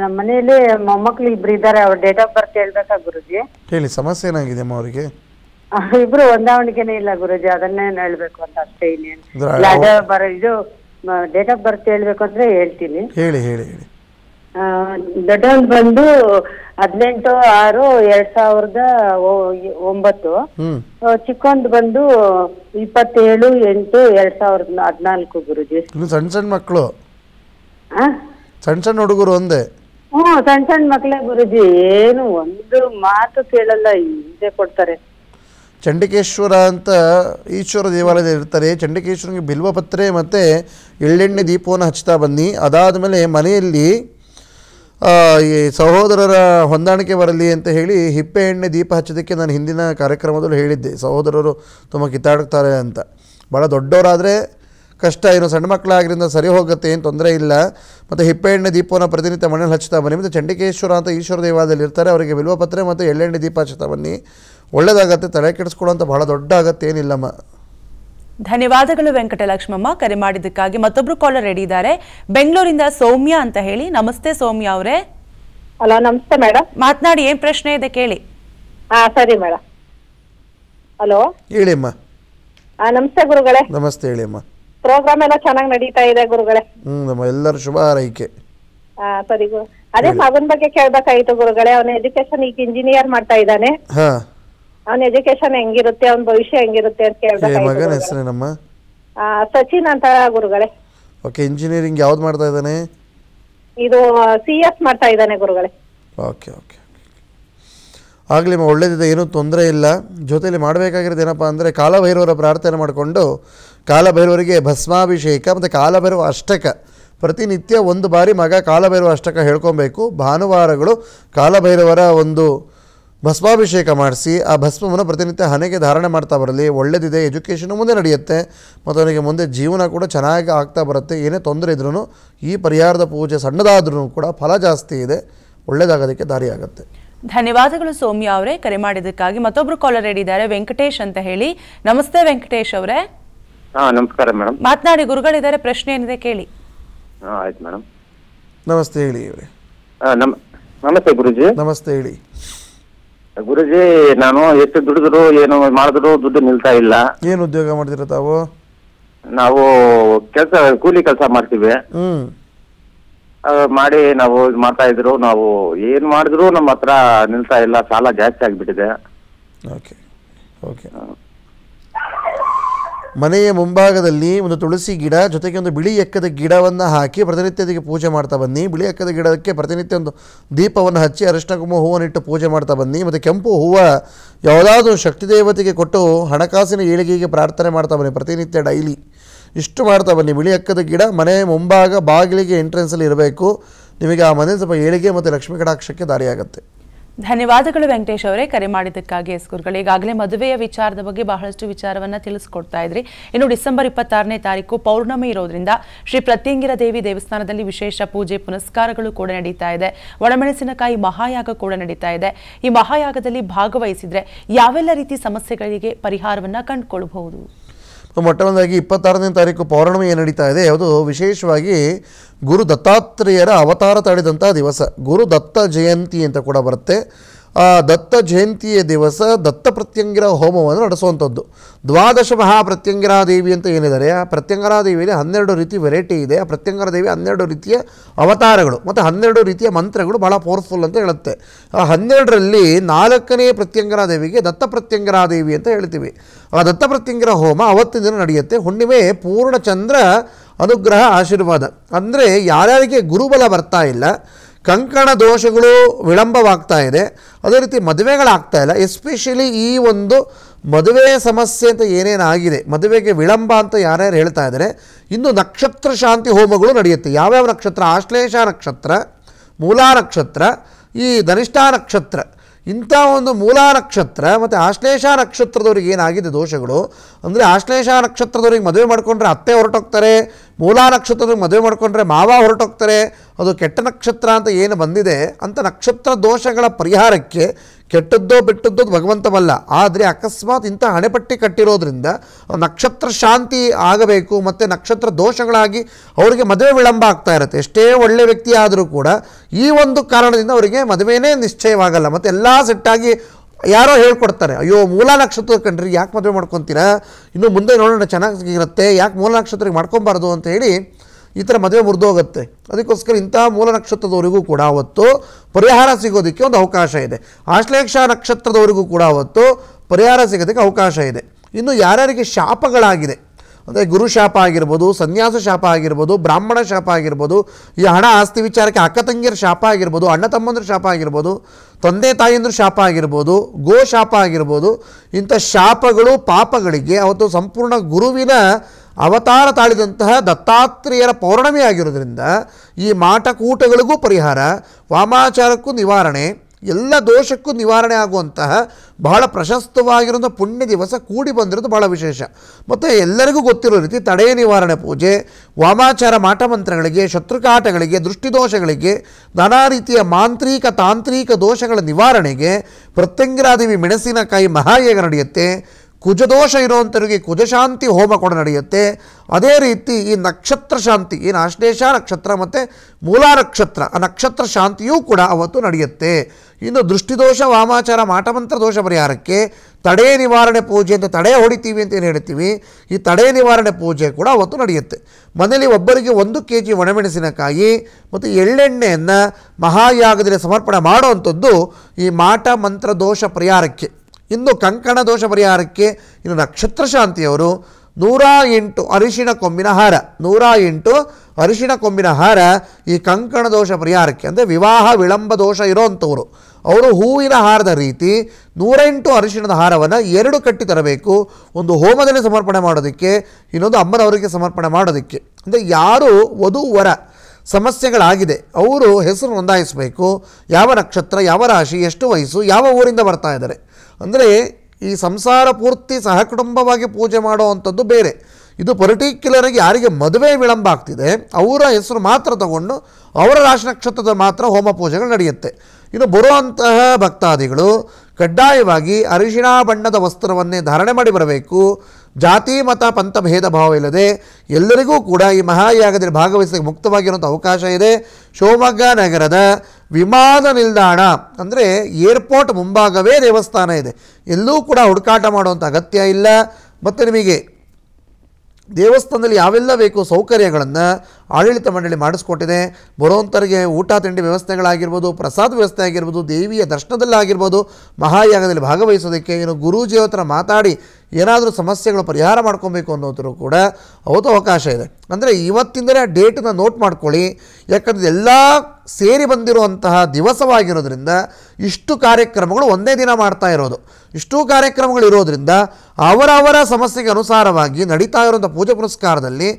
Speaker 3: ನಮ್ಮ ಮನೆಯಲ್ಲಿ ಮೊಮ್ಮಕ್ಳು ಇಬ್ರು ಇದ್ದಾರೆ ಅವ್ರ ಡೇಟ್ ಆಫ್ ಬರ್ತ್ ಹೇಳ್ಬೇಕಾ ಗುರುಜಿ
Speaker 2: ಹೇಳಿ ಸಮಸ್ಯೆ ಏನಾಗಿದೆ ಅಮ್ಮ ಅವರಿಗೆ
Speaker 3: ಇಬ್ರು ಹೊಂದಾವಣಿಕೆನೇ ಇಲ್ಲ ಗುರುಜಿ ಅದನ್ನೇ ಹೇಳ್ಬೇಕು ಅಂತ ಅಷ್ಟೇ ಇನ್ನೇನು ಬರ ಇದು ಡೇಟ್ ಆಫ್ ಬರ್ತ್ ಹೇಳ್ಬೇಕು ಅಂದ್ರೆ ಹೇಳ್ತೀನಿ
Speaker 2: ಹೇಳಿ ಹೇಳಿ ಹೇಳಿ
Speaker 3: ದೊಡ್ಡವನ್ ಬಂದು ಹದಿನೆಂಟು ಆರು ಎರಡ್ ಸಾವಿರದ ಒಂಬತ್ತು ಚಿಕ್ಕೊಂದು ಬಂದು ಇಪ್ಪತ್ತೇಳು ಎಂಟು ಎರಡ್ ಸಾವಿರದ ಹದಿನಾಲ್ಕು ಗುರುಜಿ
Speaker 2: ಸಣ್ಣ ಸಣ್ಣ ಮಕ್ಕಳು ಸಣ್ಣ ಸಣ್ಣ ಹುಡುಗರು ಒಂದೇ
Speaker 3: ಹ್ಞೂ ಸಣ್ಣ ಸಣ್ಣ ಮಕ್ಕಳೇ ಗುರುಜಿ ಏನು ಒಂದು ಮಾತು ಕೇಳಲ್ಲ ಹಿಂದೆ ಕೊಡ್ತಾರೆ
Speaker 2: ಚಂಡಿಕೇಶ್ವರ ಅಂತ ಈಶ್ವರ ದೇವಾಲಯದ ಇರ್ತಾರೆ ಚಂಡಿಕೇಶ್ವರನಿಗೆ ಬಿಲ್ವಪತ್ರೆ ಮತ್ತು ಎಳ್ಳೆಣ್ಣೆ ದೀಪವನ್ನು ಹಚ್ತಾ ಬನ್ನಿ ಅದಾದ ಮೇಲೆ ಮನೆಯಲ್ಲಿ ಈ ಸಹೋದರರ ಹೊಂದಾಣಿಕೆ ಬರಲಿ ಅಂತ ಹೇಳಿ ಹಿಪ್ಪೆ ಎಣ್ಣೆ ದೀಪ ಹಚ್ಚೋದಕ್ಕೆ ನಾನು ಹಿಂದಿನ ಕಾರ್ಯಕ್ರಮದಲ್ಲಿ ಹೇಳಿದ್ದೆ ಸಹೋದರರು ತುಂಬ ಕಿತ್ತಾಡ್ತಾರೆ ಅಂತ ಭಾಳ ದೊಡ್ಡವರಾದರೆ ಕಷ್ಟ ಏನು ಸಣ್ಣ ಮಕ್ಕಳಾಗಿರಿಂದ ಸರಿ ಹೋಗುತ್ತೆ ಏನು ತೊಂದರೆ ಇಲ್ಲ ಮತ್ತು ಹಿಪ್ಪೆಣ್ಣೆ ದೀಪವನ್ನು ಪ್ರತಿನಿತ್ಯ ಮಣ್ಣಲ್ಲಿ ಹಚ್ಚುತ್ತಾ ಬನ್ನಿ ಮತ್ತು ಚಂಡಿಕೇಶ್ವರ ಅಂತ ಈಶ್ವರ ದೇವಾಲಯದಲ್ಲಿ ಇರ್ತಾರೆ ಅವರಿಗೆ ಬಿಲ್ವಪತ್ರೆ ಮತ್ತು ಎಳ್ಳೆಣ್ಣೆ ದೀಪ ಹಚ್ಚುತ್ತಾ ಬನ್ನಿ ಒಳ್ಳೆಯದಾಗತ್ತೆ ತಲೆ ಕೆಡಿಸ್ಕೊಳ್ಳೋಂಥ ಬಹಳ ದೊಡ್ಡ ಆಗತ್ತೆ ಏನಿಲ್ಲಮ್ಮ
Speaker 1: ಧನ್ಯವಾದಗಳು ವೆಂಕಟಲಕ್ಷ್ಮಮ್ಮ ಕರೆ ಮಾಡಿದ್ದಕ್ಕಾಗಿ ಮತ್ತೊಬ್ರು ಕಾಲರ್ ರೆಡಿ ಇದ್ದಾರೆ ಬೆಂಗಳೂರಿಂದ ಸೌಮ್ಯ ಅಂತ ಹೇಳಿ ನಮಸ್ತೆ ಸೌಮ್ಯ ಅವರೇ ಹಲೋ ನಮಸ್ತೆ ಮೇಡಮ್ ಮಾತನಾಡಿ ಏನ್ ಪ್ರಶ್ನೆ ಇದೆ ಕೇಳಿ ಹಾ ಸರಿ ಮೇಡಮ್ ಹಲೋ
Speaker 2: ಹೇಳಿಮ್ಮ
Speaker 3: ನಮಸ್ತೆ ಗುರುಗಳೇ ನಮಸ್ತೆ ಹೇಳಿಮ್ಮ ಪ್ರೋಗ್ರಾಮ್ ಎಲ್ಲ ಚೆನ್ನಾಗಿ ನಡೀತಾ ಇದೆ ಗುರುಗಳೇ
Speaker 2: ಹ್ಮ್ ನಮ್ಮ ಎಲ್ಲರ ಶುಭ ಹಾರೈಕೆ
Speaker 3: ಆ ಸರಿ ಗುರು ಅದೇ ಮಗನ್ ಬಗ್ಗೆ ಕೇಳ್ಬೇಕಾಯ್ತು ಗುರುಗಳೇ ಅವನ ಎಜುಕೇಶನ್ ಈಗ ಇಂಜಿನಿಯರ್ ಮಾಡ್ತಾ ಇದ್ದಾನೆ ಹಾ ಅವನ ಎಜುಕೇಶನ್ ಹೆಂಗಿರುತ್ತೆ ಅವನ ಭವಿಷ್ಯ ಹೆಂಗಿರುತ್ತೆ ಅಂತ ಏ ಮಗನ ಆ, ಸಚಿನ್ ಅಂತ ಗುರುಗಳೇ
Speaker 2: ಓಕೆ ಇಂಜಿನಿಯರಿಂಗ್ ಯಾವ್ದು ಮಾಡ್ತಾ ಇದ್ದಾನೆ
Speaker 3: ಇದು ಸಿ ಎಸ್ ಮಾಡ್ತಾ ಇದ್ದಾನೆ ಗುರುಗಳೇ
Speaker 2: ಓಕೆ ಓಕೆ ಆಗಲಿ ಒಳ್ಳೆಯದಿದೆ ಏನೂ ತೊಂದರೆ ಇಲ್ಲ ಜೊತೆಯಲ್ಲಿ ಮಾಡಬೇಕಾಗಿರೋದು ಏನಪ್ಪ ಅಂದರೆ ಕಾಲಭೈರವರ ಪ್ರಾರ್ಥನೆ ಮಾಡಿಕೊಂಡು ಕಾಲಭೈರವರಿಗೆ ಭಸ್ಮಾಭಿಷೇಕ ಮತ್ತು ಕಾಲಭೈರವ ಅಷ್ಟಕ ಪ್ರತಿನಿತ್ಯ ಒಂದು ಬಾರಿ ಮಗ ಕಾಲಭೈರವ ಅಷ್ಟಕ ಹೇಳ್ಕೊಬೇಕು ಭಾನುವಾರಗಳು ಕಾಲಭೈರವರ ಒಂದು ಭಸ್ಮಾಭಿಷೇಕ ಮಾಡಿಸಿ ಆ ಭಸ್ಮವನ್ನು ಪ್ರತಿನಿತ್ಯ ಹಣೆಗೆ ಧಾರಣೆ ಮಾಡ್ತಾ ಬರಲಿ ಒಳ್ಳೆಯದಿದೆ ಎಜುಕೇಷನು ಮುಂದೆ ನಡೆಯುತ್ತೆ ಮತ್ತು ಅವನಿಗೆ ಮುಂದೆ ಜೀವನ ಕೂಡ ಚೆನ್ನಾಗಿ ಆಗ್ತಾ ಬರುತ್ತೆ ಏನೇ ತೊಂದರೆ ಇದ್ರೂ ಈ ಪರಿಹಾರದ ಪೂಜೆ ಸಣ್ಣದಾದ್ರೂ ಕೂಡ ಫಲ ಜಾಸ್ತಿ ಇದೆ ಒಳ್ಳೆಯದಾಗೋದಕ್ಕೆ ದಾರಿಯಾಗುತ್ತೆ
Speaker 1: ಧನ್ಯವಾದಗಳು ಸೌಮ್ಯ ಅವರೇ ಕರೆ ಮಾಡಿದ್ದಕ್ಕಾಗಿ ಮತ್ತೊಬ್ರು ಕಾಲರ್ ಇದ್ದಾರೆ ವೆಂಕಟೇಶ್ ಅಂತ ಹೇಳಿ ನಮಸ್ತೆ ವೆಂಕಟೇಶ್ ಅವರೇ ನಮಸ್ಕಾರ ಮೇಡಮ್ ಮಾತನಾಡಿ ಗುರುಗಳಿದ್ದಾರೆ ಪ್ರಶ್ನೆ ಏನಿದೆ ಕೇಳಿ ಆಯ್ತು ಮೇಡಮ್
Speaker 2: ನಮಸ್ತೆ ಹೇಳಿ ನಮಸ್ತೆ ಗುರುಜಿ ನಮಸ್ತೆ ಹೇಳಿ
Speaker 3: ಗುರುಜಿ ನಾನು ಎಷ್ಟು ದುಡಿದ್ರು ಏನು ಮಾಡಿದ್ರು ದುಡ್ಡು ನಿಲ್ತಾ
Speaker 2: ಇಲ್ಲ ಏನು ಉದ್ಯೋಗ ಮಾಡ್ತಿರ ತಾವು ನಾವು ಕೆಲಸ ಕೂಲಿ ಕೆಲಸ ಮಾಡ್ತೀವಿ ಹ್ಮ್
Speaker 3: ಮಾಡಿ ನಾವು ಇದು ಮಾಡ್ತಾ ಇದ್ರು ನಾವು ಏನ್ ಮಾಡಿದ್ರು ನಮ್ಮ ಹತ್ರ ನಿಲ್ತಾ ಇಲ್ಲ ಸಾಲ ಜಾಸ್ತಿ ಆಗಿಬಿಟ್ಟಿದೆ
Speaker 2: ಓಕೆ ಓಕೆ ಮನೆಯ ಮುಂಭಾಗದಲ್ಲಿ ಒಂದು ತುಳಸಿ ಗಿಡ ಜೊತೆಗೆ ಒಂದು ಬಿಳಿ ಎಕ್ಕದ ಗಿಡವನ್ನ ಹಾಕಿ ಪ್ರತಿನಿತ್ಯ ಪೂಜೆ ಮಾಡ್ತಾ ಬನ್ನಿ ಬಿಳಿ ಎಕ್ಕದ ಗಿಡಕ್ಕೆ ಪ್ರತಿನಿತ್ಯ ಒಂದು ದೀಪವನ್ನು ಹಚ್ಚಿ ಅರಿಶಿನ ಕುಂಭ ಹೂವನ್ನು ಇಟ್ಟು ಪೂಜೆ ಮಾಡ್ತಾ ಬನ್ನಿ ಮತ್ತೆ ಕೆಂಪು ಹೂವು ಯಾವುದಾದ್ರೂ ಶಕ್ತಿ ದೇವತೆಗೆ ಕೊಟ್ಟು ಹಣಕಾಸಿನ ಏಳಿಗೆಗೆ ಪ್ರಾರ್ಥನೆ ಮಾಡ್ತಾ ಬನ್ನಿ ಪ್ರತಿನಿತ್ಯ ಡೈಲಿ ಇಷ್ಟು ಮಾಡ್ತಾ ಬನ್ನಿ ಬಿಳಿ ಅಕ್ಕದ ಗಿಡ ಮನೆ ಮುಂಭಾಗ ಬಾಗಿಲಿಗೆ ಎಂಟ್ರೆನ್ಸಲ್ಲಿ ಇರಬೇಕು ನಿಮಗೆ ಆ ಮನೆ ಸ್ವಲ್ಪ ಏಳಿಗೆ ಮತ್ತು ಲಕ್ಷ್ಮೀ ಕಟಾಕ್ಷಕ್ಕೆ ದಾರಿಯಾಗುತ್ತೆ
Speaker 1: ಧನ್ಯವಾದಗಳು ವೆಂಕಟೇಶ್ ಅವರೇ ಕರೆ ಮಾಡಿದ್ದಕ್ಕಾಗಿ ಎಸ್ ಈಗಾಗಲೇ ಮದುವೆಯ ವಿಚಾರದ ಬಗ್ಗೆ ಬಹಳಷ್ಟು ವಿಚಾರವನ್ನು ತಿಳಿಸ್ಕೊಡ್ತಾ ಇದ್ರಿ ಇನ್ನು ಡಿಸೆಂಬರ್ ಇಪ್ಪತ್ತಾರನೇ ತಾರೀಕು ಪೌರ್ಣಮಿ ಇರೋದ್ರಿಂದ ಶ್ರೀ ಪ್ರತ್ಯಂಗಿರ ದೇವಿ ದೇವಸ್ಥಾನದಲ್ಲಿ ವಿಶೇಷ ಪೂಜೆ ಪುನಸ್ಕಾರಗಳು ಕೂಡ ನಡೀತಾ ಇದೆ ಒಣಮೆಣಸಿನಕಾಯಿ ಮಹಾಯಾಗ ಕೂಡ ನಡೀತಾ ಇದೆ ಈ ಮಹಾಯಾಗದಲ್ಲಿ ಭಾಗವಹಿಸಿದ್ರೆ ಯಾವೆಲ್ಲ ರೀತಿ ಸಮಸ್ಯೆಗಳಿಗೆ ಪರಿಹಾರವನ್ನು ಕಂಡುಕೊಳ್ಳಬಹುದು
Speaker 2: ಮೊಟ್ಟಮೊದಲಾಗಿ ಇಪ್ಪತ್ತಾರನೇ ತಾರೀಕು ಪೌರ್ಣಮಿ ನಡೀತಾ ಇದೆ ಅದು ವಿಶೇಷವಾಗಿ ಗುರು ದತ್ತಾತ್ರೇಯರ ಅವತಾರ ತಾಳಿದಂಥ ದಿವಸ ಗುರು ದತ್ತ ಜಯಂತಿ ಅಂತ ಕೂಡ ಬರುತ್ತೆ ಆ ದತ್ತ ಜಯಂತಿಯ ದಿವಸ ದತ್ತ ಪ್ರತ್ಯಂಗಿರ ಹೋಮವನ್ನು ನಡೆಸುವಂಥದ್ದು ದ್ವಾದಶ ಮಹಾ ದೇವಿ ಅಂತ ಏನಿದ್ದಾರೆ ಆ ಪ್ರತ್ಯಂಗರ ಹನ್ನೆರಡು ರೀತಿ ವೆರೈಟಿ ಇದೆ ಆ ಪ್ರತ್ಯಂಗರ ದೇವಿ ಹನ್ನೆರಡು ರೀತಿಯ ಅವತಾರಗಳು ಮತ್ತು ಹನ್ನೆರಡು ರೀತಿಯ ಮಂತ್ರಗಳು ಭಾಳ ಪವರ್ಫುಲ್ ಅಂತ ಹೇಳುತ್ತೆ ಆ ಹನ್ನೆರಡರಲ್ಲಿ ನಾಲ್ಕನೇ ಪ್ರತ್ಯಂಗರ ದೇವಿಗೆ ದತ್ತ ಪ್ರತ್ಯಂಗರ ದೇವಿ ಅಂತ ಹೇಳ್ತೀವಿ ಆ ದತ್ತ ಪ್ರತ್ಯಂಗಿರ ಹೋಮ ಅವತ್ತಿನ ದಿನ ನಡೆಯುತ್ತೆ ಹುಣ್ಣಿಮೆ ಪೂರ್ಣಚಂದ್ರ ಅನುಗ್ರಹ ಆಶೀರ್ವಾದ ಅಂದರೆ ಯಾರ್ಯಾರಿಗೆ ಗುರುಬಲ ಬರ್ತಾ ಇಲ್ಲ ಕಂಕಣ ದೋಷಗಳು ವಿಳಂಬವಾಗ್ತಾ ಇದೆ ಅದೇ ರೀತಿ ಮದುವೆಗಳಾಗ್ತಾ ಇಲ್ಲ ಎಸ್ಪೆಷಲಿ ಈ ಒಂದು ಮದುವೆ ಸಮಸ್ಯೆ ಅಂತ ಏನೇನಾಗಿದೆ ಮದುವೆಗೆ ವಿಳಂಬ ಅಂತ ಯಾರ್ಯಾರು ಹೇಳ್ತಾ ಇದ್ದಾರೆ ಇನ್ನು ನಕ್ಷತ್ರ ಶಾಂತಿ ಹೋಮಗಳು ನಡೆಯುತ್ತೆ ಯಾವ್ಯಾವ ನಕ್ಷತ್ರ ಆಶ್ಲೇಷ ನಕ್ಷತ್ರ ಮೂಲಾ ನಕ್ಷತ್ರ ಈ ಧನಿಷ್ಠಾ ನಕ್ಷತ್ರ ಇಂಥ ಒಂದು ಮೂಲ ನಕ್ಷತ್ರ ಮತ್ತು ಆಶ್ಲೇಷ ನಕ್ಷತ್ರದವ್ರಿಗೆ ಏನಾಗಿದೆ ದೋಷಗಳು ಅಂದರೆ ಆಶ್ಲೇಷ ನಕ್ಷತ್ರದವ್ರಿಗೆ ಮದುವೆ ಮಾಡ್ಕೊಂಡ್ರೆ ಅತ್ತೆ ಹೊರಟೋಗ್ತಾರೆ ಮೂಲ ನಕ್ಷತ್ರದವ್ರಿಗೆ ಮದುವೆ ಮಾಡ್ಕೊಂಡ್ರೆ ಮಾವ ಹೊರಟೋಗ್ತಾರೆ ಅದು ಕೆಟ್ಟ ನಕ್ಷತ್ರ ಅಂತ ಏನು ಬಂದಿದೆ ಅಂಥ ನಕ್ಷತ್ರ ದೋಷಗಳ ಪರಿಹಾರಕ್ಕೆ ಕೆಟ್ಟದ್ದೋ ಬಿಟ್ಟದ್ದೋ ಭಗವಂತವಲ್ಲ ಆದರೆ ಅಕಸ್ಮಾತ್ ಇಂಥ ಹಣೆಪಟ್ಟಿ ಕಟ್ಟಿರೋದ್ರಿಂದ ನಕ್ಷತ್ರ ಶಾಂತಿ ಆಗಬೇಕು ಮತ್ತು ನಕ್ಷತ್ರ ದೋಷಗಳಾಗಿ ಅವರಿಗೆ ಮದುವೆ ವಿಳಂಬ ಆಗ್ತಾ ಇರುತ್ತೆ ಎಷ್ಟೇ ಒಳ್ಳೆ ವ್ಯಕ್ತಿ ಆದರೂ ಕೂಡ ಈ ಒಂದು ಕಾರಣದಿಂದ ಅವರಿಗೆ ಮದುವೆನೇ ನಿಶ್ಚಯವಾಗಲ್ಲ ಮತ್ತು ಎಲ್ಲ ಸೆಟ್ಟಾಗಿ ಯಾರೋ ಹೇಳ್ಕೊಡ್ತಾರೆ ಅಯ್ಯೋ ಮೂಲ ನಕ್ಷತ್ರ ಕಂಡ್ರಿ ಯಾಕೆ ಮದುವೆ ಮಾಡ್ಕೊತೀರಾ ಇನ್ನು ಮುಂದೆ ನೋಡೋಣ ಚೆನ್ನಾಗಿರುತ್ತೆ ಯಾಕೆ ಮೂಲ ನಕ್ಷತ್ರಕ್ಕೆ ಮಾಡ್ಕೊಬಾರ್ದು ಅಂತ ಹೇಳಿ ಈ ಥರ ಮದುವೆ ಹೋಗುತ್ತೆ ಅದಕ್ಕೋಸ್ಕರ ಇಂತಹ ಮೂಲ ನಕ್ಷತ್ರದವರಿಗೂ ಕೂಡ ಅವತ್ತು ಪರಿಹಾರ ಸಿಗೋದಕ್ಕೆ ಒಂದು ಅವಕಾಶ ಇದೆ ಆಶ್ಲೇಷ ನಕ್ಷತ್ರದವರಿಗೂ ಕೂಡ ಅವತ್ತು ಪರಿಹಾರ ಸಿಗೋದಕ್ಕೆ ಅವಕಾಶ ಇದೆ ಇನ್ನು ಯಾರ್ಯಾರಿಗೆ ಶಾಪಗಳಾಗಿದೆ ಅಂದರೆ ಗುರು ಶಾಪ ಆಗಿರ್ಬೋದು ಸನ್ಯಾಸ ಶಾಪ ಆಗಿರ್ಬೋದು ಬ್ರಾಹ್ಮಣ ಶಾಪ ಆಗಿರ್ಬೋದು ಈ ಹಣ ಆಸ್ತಿ ವಿಚಾರಕ್ಕೆ ಅಕ್ಕ ತಂಗಿಯರ ಶಾಪ ಆಗಿರ್ಬೋದು ಅಣ್ಣ ತಮ್ಮಂದ್ರ ಶಾಪ ಆಗಿರ್ಬೋದು ತಂದೆ ತಾಯಿಯಂದ್ರ ಶಾಪ ಆಗಿರ್ಬೋದು ಗೋ ಶಾಪ ಆಗಿರ್ಬೋದು ಇಂಥ ಶಾಪಗಳು ಪಾಪಗಳಿಗೆ ಅವತ್ತು ಸಂಪೂರ್ಣ ಗುರುವಿನ ಅವತಾರ ತಾಳಿದಂತಹ ದತ್ತಾತ್ರೇಯರ ಪೌರ್ಣಮಿ ಆಗಿರೋದ್ರಿಂದ ಈ ಮಾಟಕೂಟಗಳಿಗೂ ಪರಿಹಾರ ವಾಮಾಚಾರಕ್ಕೂ ನಿವಾರಣೆ ಎಲ್ಲ ದೋಷಕ್ಕೂ ನಿವಾರಣೆ ಆಗುವಂತಹ ಬಹಳ ಪ್ರಶಸ್ತವಾಗಿರುವಂಥ ಪುಣ್ಯ ದಿವಸ ಕೂಡಿ ಬಂದಿರೋದು ಬಹಳ ವಿಶೇಷ ಮತ್ತು ಎಲ್ಲರಿಗೂ ಗೊತ್ತಿರೋ ರೀತಿ ತಡೆಯ ನಿವಾರಣೆ ಪೂಜೆ ವಾಮಾಚಾರ ಮಾಟಮಂತ್ರಗಳಿಗೆ ಶತ್ರುಕಾಟಗಳಿಗೆ ದೃಷ್ಟಿದೋಷಗಳಿಗೆ ನಾನಾ ರೀತಿಯ ಮಾಂತ್ರಿಕ ತಾಂತ್ರಿಕ ದೋಷಗಳ ನಿವಾರಣೆಗೆ ಪ್ರತ್ಯಂಗಿರಾದೇವಿ ಮೆಣಸಿನಕಾಯಿ ಮಹಾಯೇಗ ನಡೆಯುತ್ತೆ ಕುಜದೋಷ ಇರುವಂಥವರಿಗೆ ಕುಜಶಾಂತಿ ಹೋಮ ಕೂಡ ನಡೆಯುತ್ತೆ ಅದೇ ರೀತಿ ಈ ನಕ್ಷತ್ರ ಶಾಂತಿ ಏನು ಆಶ್ಲೇಷ ನಕ್ಷತ್ರ ಮತ್ತು ಮೂಲ ನಕ್ಷತ್ರ ಆ ನಕ್ಷತ್ರ ಶಾಂತಿಯೂ ಕೂಡ ಅವತ್ತು ನಡೆಯುತ್ತೆ ಇನ್ನು ದೃಷ್ಟಿದೋಷ ವಾಮಾಚಾರ ಮಾಟಮಂತ್ರ ದೋಷ ಪರಿಹಾರಕ್ಕೆ ತಡೆ ನಿವಾರಣೆ ಪೂಜೆ ಅಂತ ತಡೆ ಹೊಡಿತೀವಿ ಅಂತ ಏನು ಹೇಳ್ತೀವಿ ಈ ತಡೆ ನಿವಾರಣೆ ಪೂಜೆ ಕೂಡ ಅವತ್ತು ನಡೆಯುತ್ತೆ ಮನೆಯಲ್ಲಿ ಒಬ್ಬರಿಗೆ ಒಂದು ಕೆ ಜಿ ಒಣಮೆಣಸಿನಕಾಯಿ ಮತ್ತು ಎಳ್ಳೆಣ್ಣೆಯನ್ನು ಮಹಾಯಾಗದಲ್ಲಿ ಸಮರ್ಪಣೆ ಮಾಡುವಂಥದ್ದು ಈ ಮಾಟ ಮಂತ್ರ ದೋಷ ಪರಿಹಾರಕ್ಕೆ ಇನ್ನು ಕಂಕಣ ದೋಷ ಪರಿಹಾರಕ್ಕೆ ಇನ್ನು ನಕ್ಷತ್ರ ಶಾಂತಿಯವರು ನೂರ ಎಂಟು ಅರಿಶಿಣ ಕೊಂಬಿನ ಹಾರ ನೂರ ಎಂಟು ಅರಿಶಿಣ ಕೊಂಬಿನ ಹಾರ ಈ ಕಂಕಣ ದೋಷ ಪರಿಹಾರಕ್ಕೆ ಅಂದರೆ ವಿವಾಹ ವಿಳಂಬ ದೋಷ ಇರೋವಂಥವರು ಅವರು ಹೂವಿನ ಹಾರದ ರೀತಿ ನೂರೆಂಟು ಅರಿಶಿಣದ ಹಾರವನ್ನು ಎರಡು ಕಟ್ಟಿ ತರಬೇಕು ಒಂದು ಹೋಮದಲ್ಲಿ ಸಮರ್ಪಣೆ ಮಾಡೋದಕ್ಕೆ ಇನ್ನೊಂದು ಅಮ್ಮನವರಿಗೆ ಸಮರ್ಪಣೆ ಮಾಡೋದಕ್ಕೆ ಅಂದರೆ ಯಾರು ವಧು ವರ ಸಮಸ್ಯೆಗಳಾಗಿದೆ ಅವರು ಹೆಸರು ನೋಂದಾಯಿಸಬೇಕು ಯಾವ ನಕ್ಷತ್ರ ಯಾವ ರಾಶಿ ಎಷ್ಟು ವಯಸ್ಸು ಯಾವ ಊರಿಂದ ಬರ್ತಾ ಇದ್ದಾರೆ ಅಂದರೆ ಈ ಸಂಸಾರ ಪೂರ್ತಿ ಸಹಕುಟುಂಬವಾಗಿ ಪೂಜೆ ಮಾಡುವಂಥದ್ದು ಬೇರೆ ಇದು ಪರ್ಟಿಕ್ಯುಲರಾಗಿ ಯಾರಿಗೆ ಮದುವೆ ವಿಳಂಬ ಆಗ್ತಿದೆ ಅವರ ಹೆಸರು ಮಾತ್ರ ತಗೊಂಡು ಅವರ ರಾಶಿ ನಕ್ಷತ್ರದ ಮಾತ್ರ ಹೋಮ ಪೂಜೆಗಳು ನಡೆಯುತ್ತೆ ಇನ್ನು ಬರುವಂತಹ ಭಕ್ತಾದಿಗಳು ಕಡ್ಡಾಯವಾಗಿ ಅರಿಶಿಣ ಬಣ್ಣದ ವಸ್ತ್ರವನ್ನೇ ಧಾರಣೆ ಮಾಡಿ ಬರಬೇಕು ಜಾತಿ ಮತ ಪಂಥ ಭೇದ ಭಾವ ಇಲ್ಲದೆ ಎಲ್ಲರಿಗೂ ಕೂಡ ಈ ಮಹಾಯಾಗದಲ್ಲಿ ಭಾಗವಹಿಸಲಿಕ್ಕೆ ಮುಕ್ತವಾಗಿರುವಂಥ ಅವಕಾಶ ಇದೆ ಶಿವಮೊಗ್ಗ ನಗರದ ವಿಮಾನ ನಿಲ್ದಾಣ ಅಂದರೆ ಏರ್ಪೋರ್ಟ್ ಮುಂಭಾಗವೇ ದೇವಸ್ಥಾನ ಇದೆ ಎಲ್ಲೂ ಕೂಡ ಹುಡುಕಾಟ ಮಾಡುವಂಥ ಅಗತ್ಯ ಇಲ್ಲ ಮತ್ತು ನಿಮಗೆ ದೇವಸ್ಥಾನದಲ್ಲಿ ಯಾವೆಲ್ಲ ಬೇಕು ಸೌಕರ್ಯಗಳನ್ನು ಆಡಳಿತ ಮಂಡಳಿ ಮಾಡಿಸ್ಕೊಟ್ಟಿದೆ ಬರೋಂಥರಿಗೆ ಊಟ ತಿಂಡಿ ವ್ಯವಸ್ಥೆಗಳಾಗಿರ್ಬೋದು ಪ್ರಸಾದ ವ್ಯವಸ್ಥೆ ಆಗಿರ್ಬೋದು ದೇವಿಯ ದರ್ಶನದಲ್ಲಾಗಿರ್ಬೋದು ಮಹಾಯಾಗದಲ್ಲಿ ಭಾಗವಹಿಸೋದಕ್ಕೆ ಏನು ಗುರುಜಿ ಹತ್ರ ಮಾತಾಡಿ ಏನಾದರೂ ಸಮಸ್ಯೆಗಳು ಪರಿಹಾರ ಮಾಡ್ಕೊಬೇಕು ಅನ್ನೋದರೂ ಕೂಡ ಅವತ್ತು ಅವಕಾಶ ಇದೆ ಅಂದರೆ ಇವತ್ತಿಂದಲೇ ಡೇಟನ್ನ ನೋಟ್ ಮಾಡ್ಕೊಳ್ಳಿ ಯಾಕಂದರೆ ಎಲ್ಲ ಸೇರಿ ಬಂದಿರುವಂತಹ ದಿವಸವಾಗಿರೋದ್ರಿಂದ ಇಷ್ಟು ಕಾರ್ಯಕ್ರಮಗಳು ಒಂದೇ ದಿನ ಮಾಡ್ತಾ ಇರೋದು ಇಷ್ಟೂ ಇರೋದರಿಂದ ಅವರವರ ಸಮಸ್ಯೆಗೆ ಅನುಸಾರವಾಗಿ ನಡೀತಾ ಇರುವಂಥ ಪೂಜೆ ಪುರಸ್ಕಾರದಲ್ಲಿ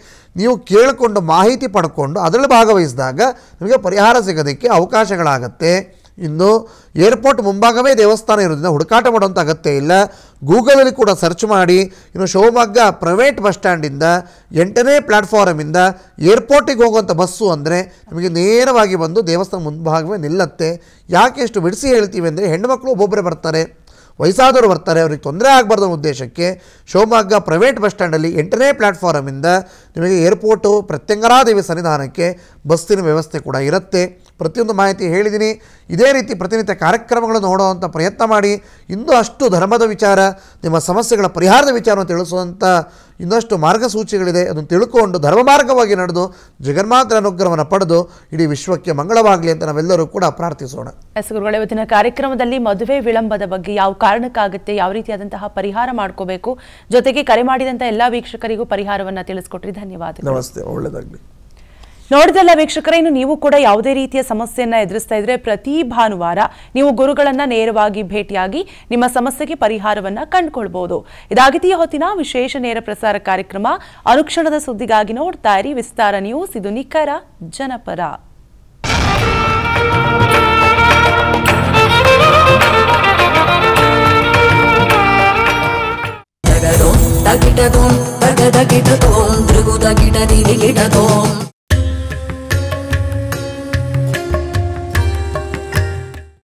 Speaker 2: ನೀವು ಕೇಳಿಕೊಂಡು ಮಾಹಿತಿ ಪಡ್ಕೊಂಡು ಅದರಲ್ಲಿ ಭಾಗವಹಿಸಿದಾಗ ನಿಮಗೆ ಪರಿಹಾರ ಸಿಗೋದಕ್ಕೆ ಅವಕಾಶಗಳಾಗತ್ತೆ ಇನ್ನು ಏರ್ಪೋರ್ಟ್ ಮುಂಭಾಗವೇ ದೇವಸ್ಥಾನ ಇರೋದ್ರಿಂದ ಹುಡುಕಾಟ ಮಾಡುವಂಥ ಅಗತ್ಯ ಇಲ್ಲ ಗೂಗಲಲ್ಲಿ ಕೂಡ ಸರ್ಚ್ ಮಾಡಿ ಇನ್ನು ಶಿವಮೊಗ್ಗ ಪ್ರೈವೇಟ್ ಬಸ್ ಸ್ಟ್ಯಾಂಡಿಂದ ಎಂಟನೇ ಪ್ಲ್ಯಾಟ್ಫಾರಮಿಂದ ಏರ್ಪೋರ್ಟಿಗೆ ಹೋಗುವಂಥ ಬಸ್ಸು ಅಂದರೆ ನಮಗೆ ನೇರವಾಗಿ ಬಂದು ದೇವಸ್ಥಾನ ಮುಂಭಾಗವೇ ನಿಲ್ಲತ್ತೆ ಯಾಕೆ ಎಷ್ಟು ಬಿಡಿಸಿ ಹೇಳ್ತೀವಿ ಅಂದರೆ ಮಕ್ಕಳು ಒಬ್ಬೊಬ್ಬರೇ ಬರ್ತಾರೆ ವಯಸ್ಸಾದವರು ಬರ್ತಾರೆ ಅವ್ರಿಗೆ ತೊಂದರೆ ಆಗಬಾರ್ದು ಉದ್ದೇಶಕ್ಕೆ ಶಿವಮೊಗ್ಗ ಪ್ರೈವೇಟ್ ಬಸ್ ಸ್ಟ್ಯಾಂಡಲ್ಲಿ ಎಂಟನೇ ಪ್ಲ್ಯಾಟ್ಫಾರಮಿಂದ ನಿಮಗೆ ಏರ್ಪೋರ್ಟು ಪ್ರತ್ಯಂಗರಾದೇವಿ ಸನ್ನಿಧಾನಕ್ಕೆ ಬಸ್ಸಿನ ವ್ಯವಸ್ಥೆ ಕೂಡ ಇರುತ್ತೆ ಪ್ರತಿಯೊಂದು ಮಾಹಿತಿ ಹೇಳಿದ್ದೀನಿ ಇದೇ ರೀತಿ ಪ್ರತಿನಿತ್ಯ ಕಾರ್ಯಕ್ರಮಗಳನ್ನು ನೋಡುವಂಥ ಪ್ರಯತ್ನ ಮಾಡಿ ಇನ್ನೂ ಅಷ್ಟು ಧರ್ಮದ ವಿಚಾರ ನಿಮ್ಮ ಸಮಸ್ಯೆಗಳ ಪರಿಹಾರದ ವಿಚಾರವನ್ನು ತಿಳಿಸುವಂಥ ಇನ್ನಷ್ಟು ಮಾರ್ಗಸೂಚಿಗಳಿದೆ ಅದನ್ನು ತಿಳ್ಕೊಂಡು ಧರ್ಮ ಮಾರ್ಗವಾಗಿ ನಡೆದು ಜಗನ್ಮಾತ್ರ ಅನುಗ್ರಹವನ್ನು ಪಡೆದು ಇಡೀ ವಿಶ್ವಕ್ಕೆ ಮಂಗಳವಾಗಲಿ ಅಂತ ನಾವೆಲ್ಲರೂ ಕೂಡ ಪ್ರಾರ್ಥಿಸೋಣ
Speaker 1: ಎಸ್ ಗುರುಗಳ ಇವತ್ತಿನ ಕಾರ್ಯಕ್ರಮದಲ್ಲಿ ಮದುವೆ ವಿಳಂಬದ ಬಗ್ಗೆ ಯಾವ ಕಾರಣಕ್ಕಾಗುತ್ತೆ ಯಾವ ರೀತಿಯಾದಂತಹ ಪರಿಹಾರ ಮಾಡ್ಕೋಬೇಕು ಜೊತೆಗೆ ಕರೆ ಮಾಡಿದಂಥ ಎಲ್ಲ ವೀಕ್ಷಕರಿಗೂ ಪರಿಹಾರವನ್ನು ತಿಳಿಸ್ಕೊಟ್ರಿ ಧನ್ಯವಾದ ನಮಸ್ತೆ ಒಳ್ಳೆಯದಾಗಲಿ ನೋಡಿದೆಲ್ಲ ವೀಕ್ಷಕರೇ ಇನ್ನು ನೀವು ಕೂಡ ಯಾವುದೇ ರೀತಿಯ ಸಮಸ್ಯೆಯನ್ನು ಎದುರಿಸ್ತಾ ಇದ್ರೆ ಪ್ರತಿ ಭಾನುವಾರ ನೀವು ಗುರುಗಳನ್ನು ನೇರವಾಗಿ ಭೇಟಿಯಾಗಿ ನಿಮ್ಮ ಸಮಸ್ಯೆಗೆ ಪರಿಹಾರವನ್ನು ಕಂಡುಕೊಳ್ಬಹುದು ಇದಾಗಿತಿ ಹೊತ್ತಿನ ವಿಶೇಷ ನೇರ ಪ್ರಸಾರ ಕಾರ್ಯಕ್ರಮ ಅನುಕ್ಷಣದ ಸುದ್ದಿಗಾಗಿ ನೋಡ್ತಾ ಇರಿ ವಿಸ್ತಾರ ನ್ಯೂಸ್ ಇದು ನಿಖರ ಜನಪರ
Speaker 3: ಗಿಟದೋಂ ಗಿಟದೋಂ ಮೃಗುದ ಗಿಟದೋಂ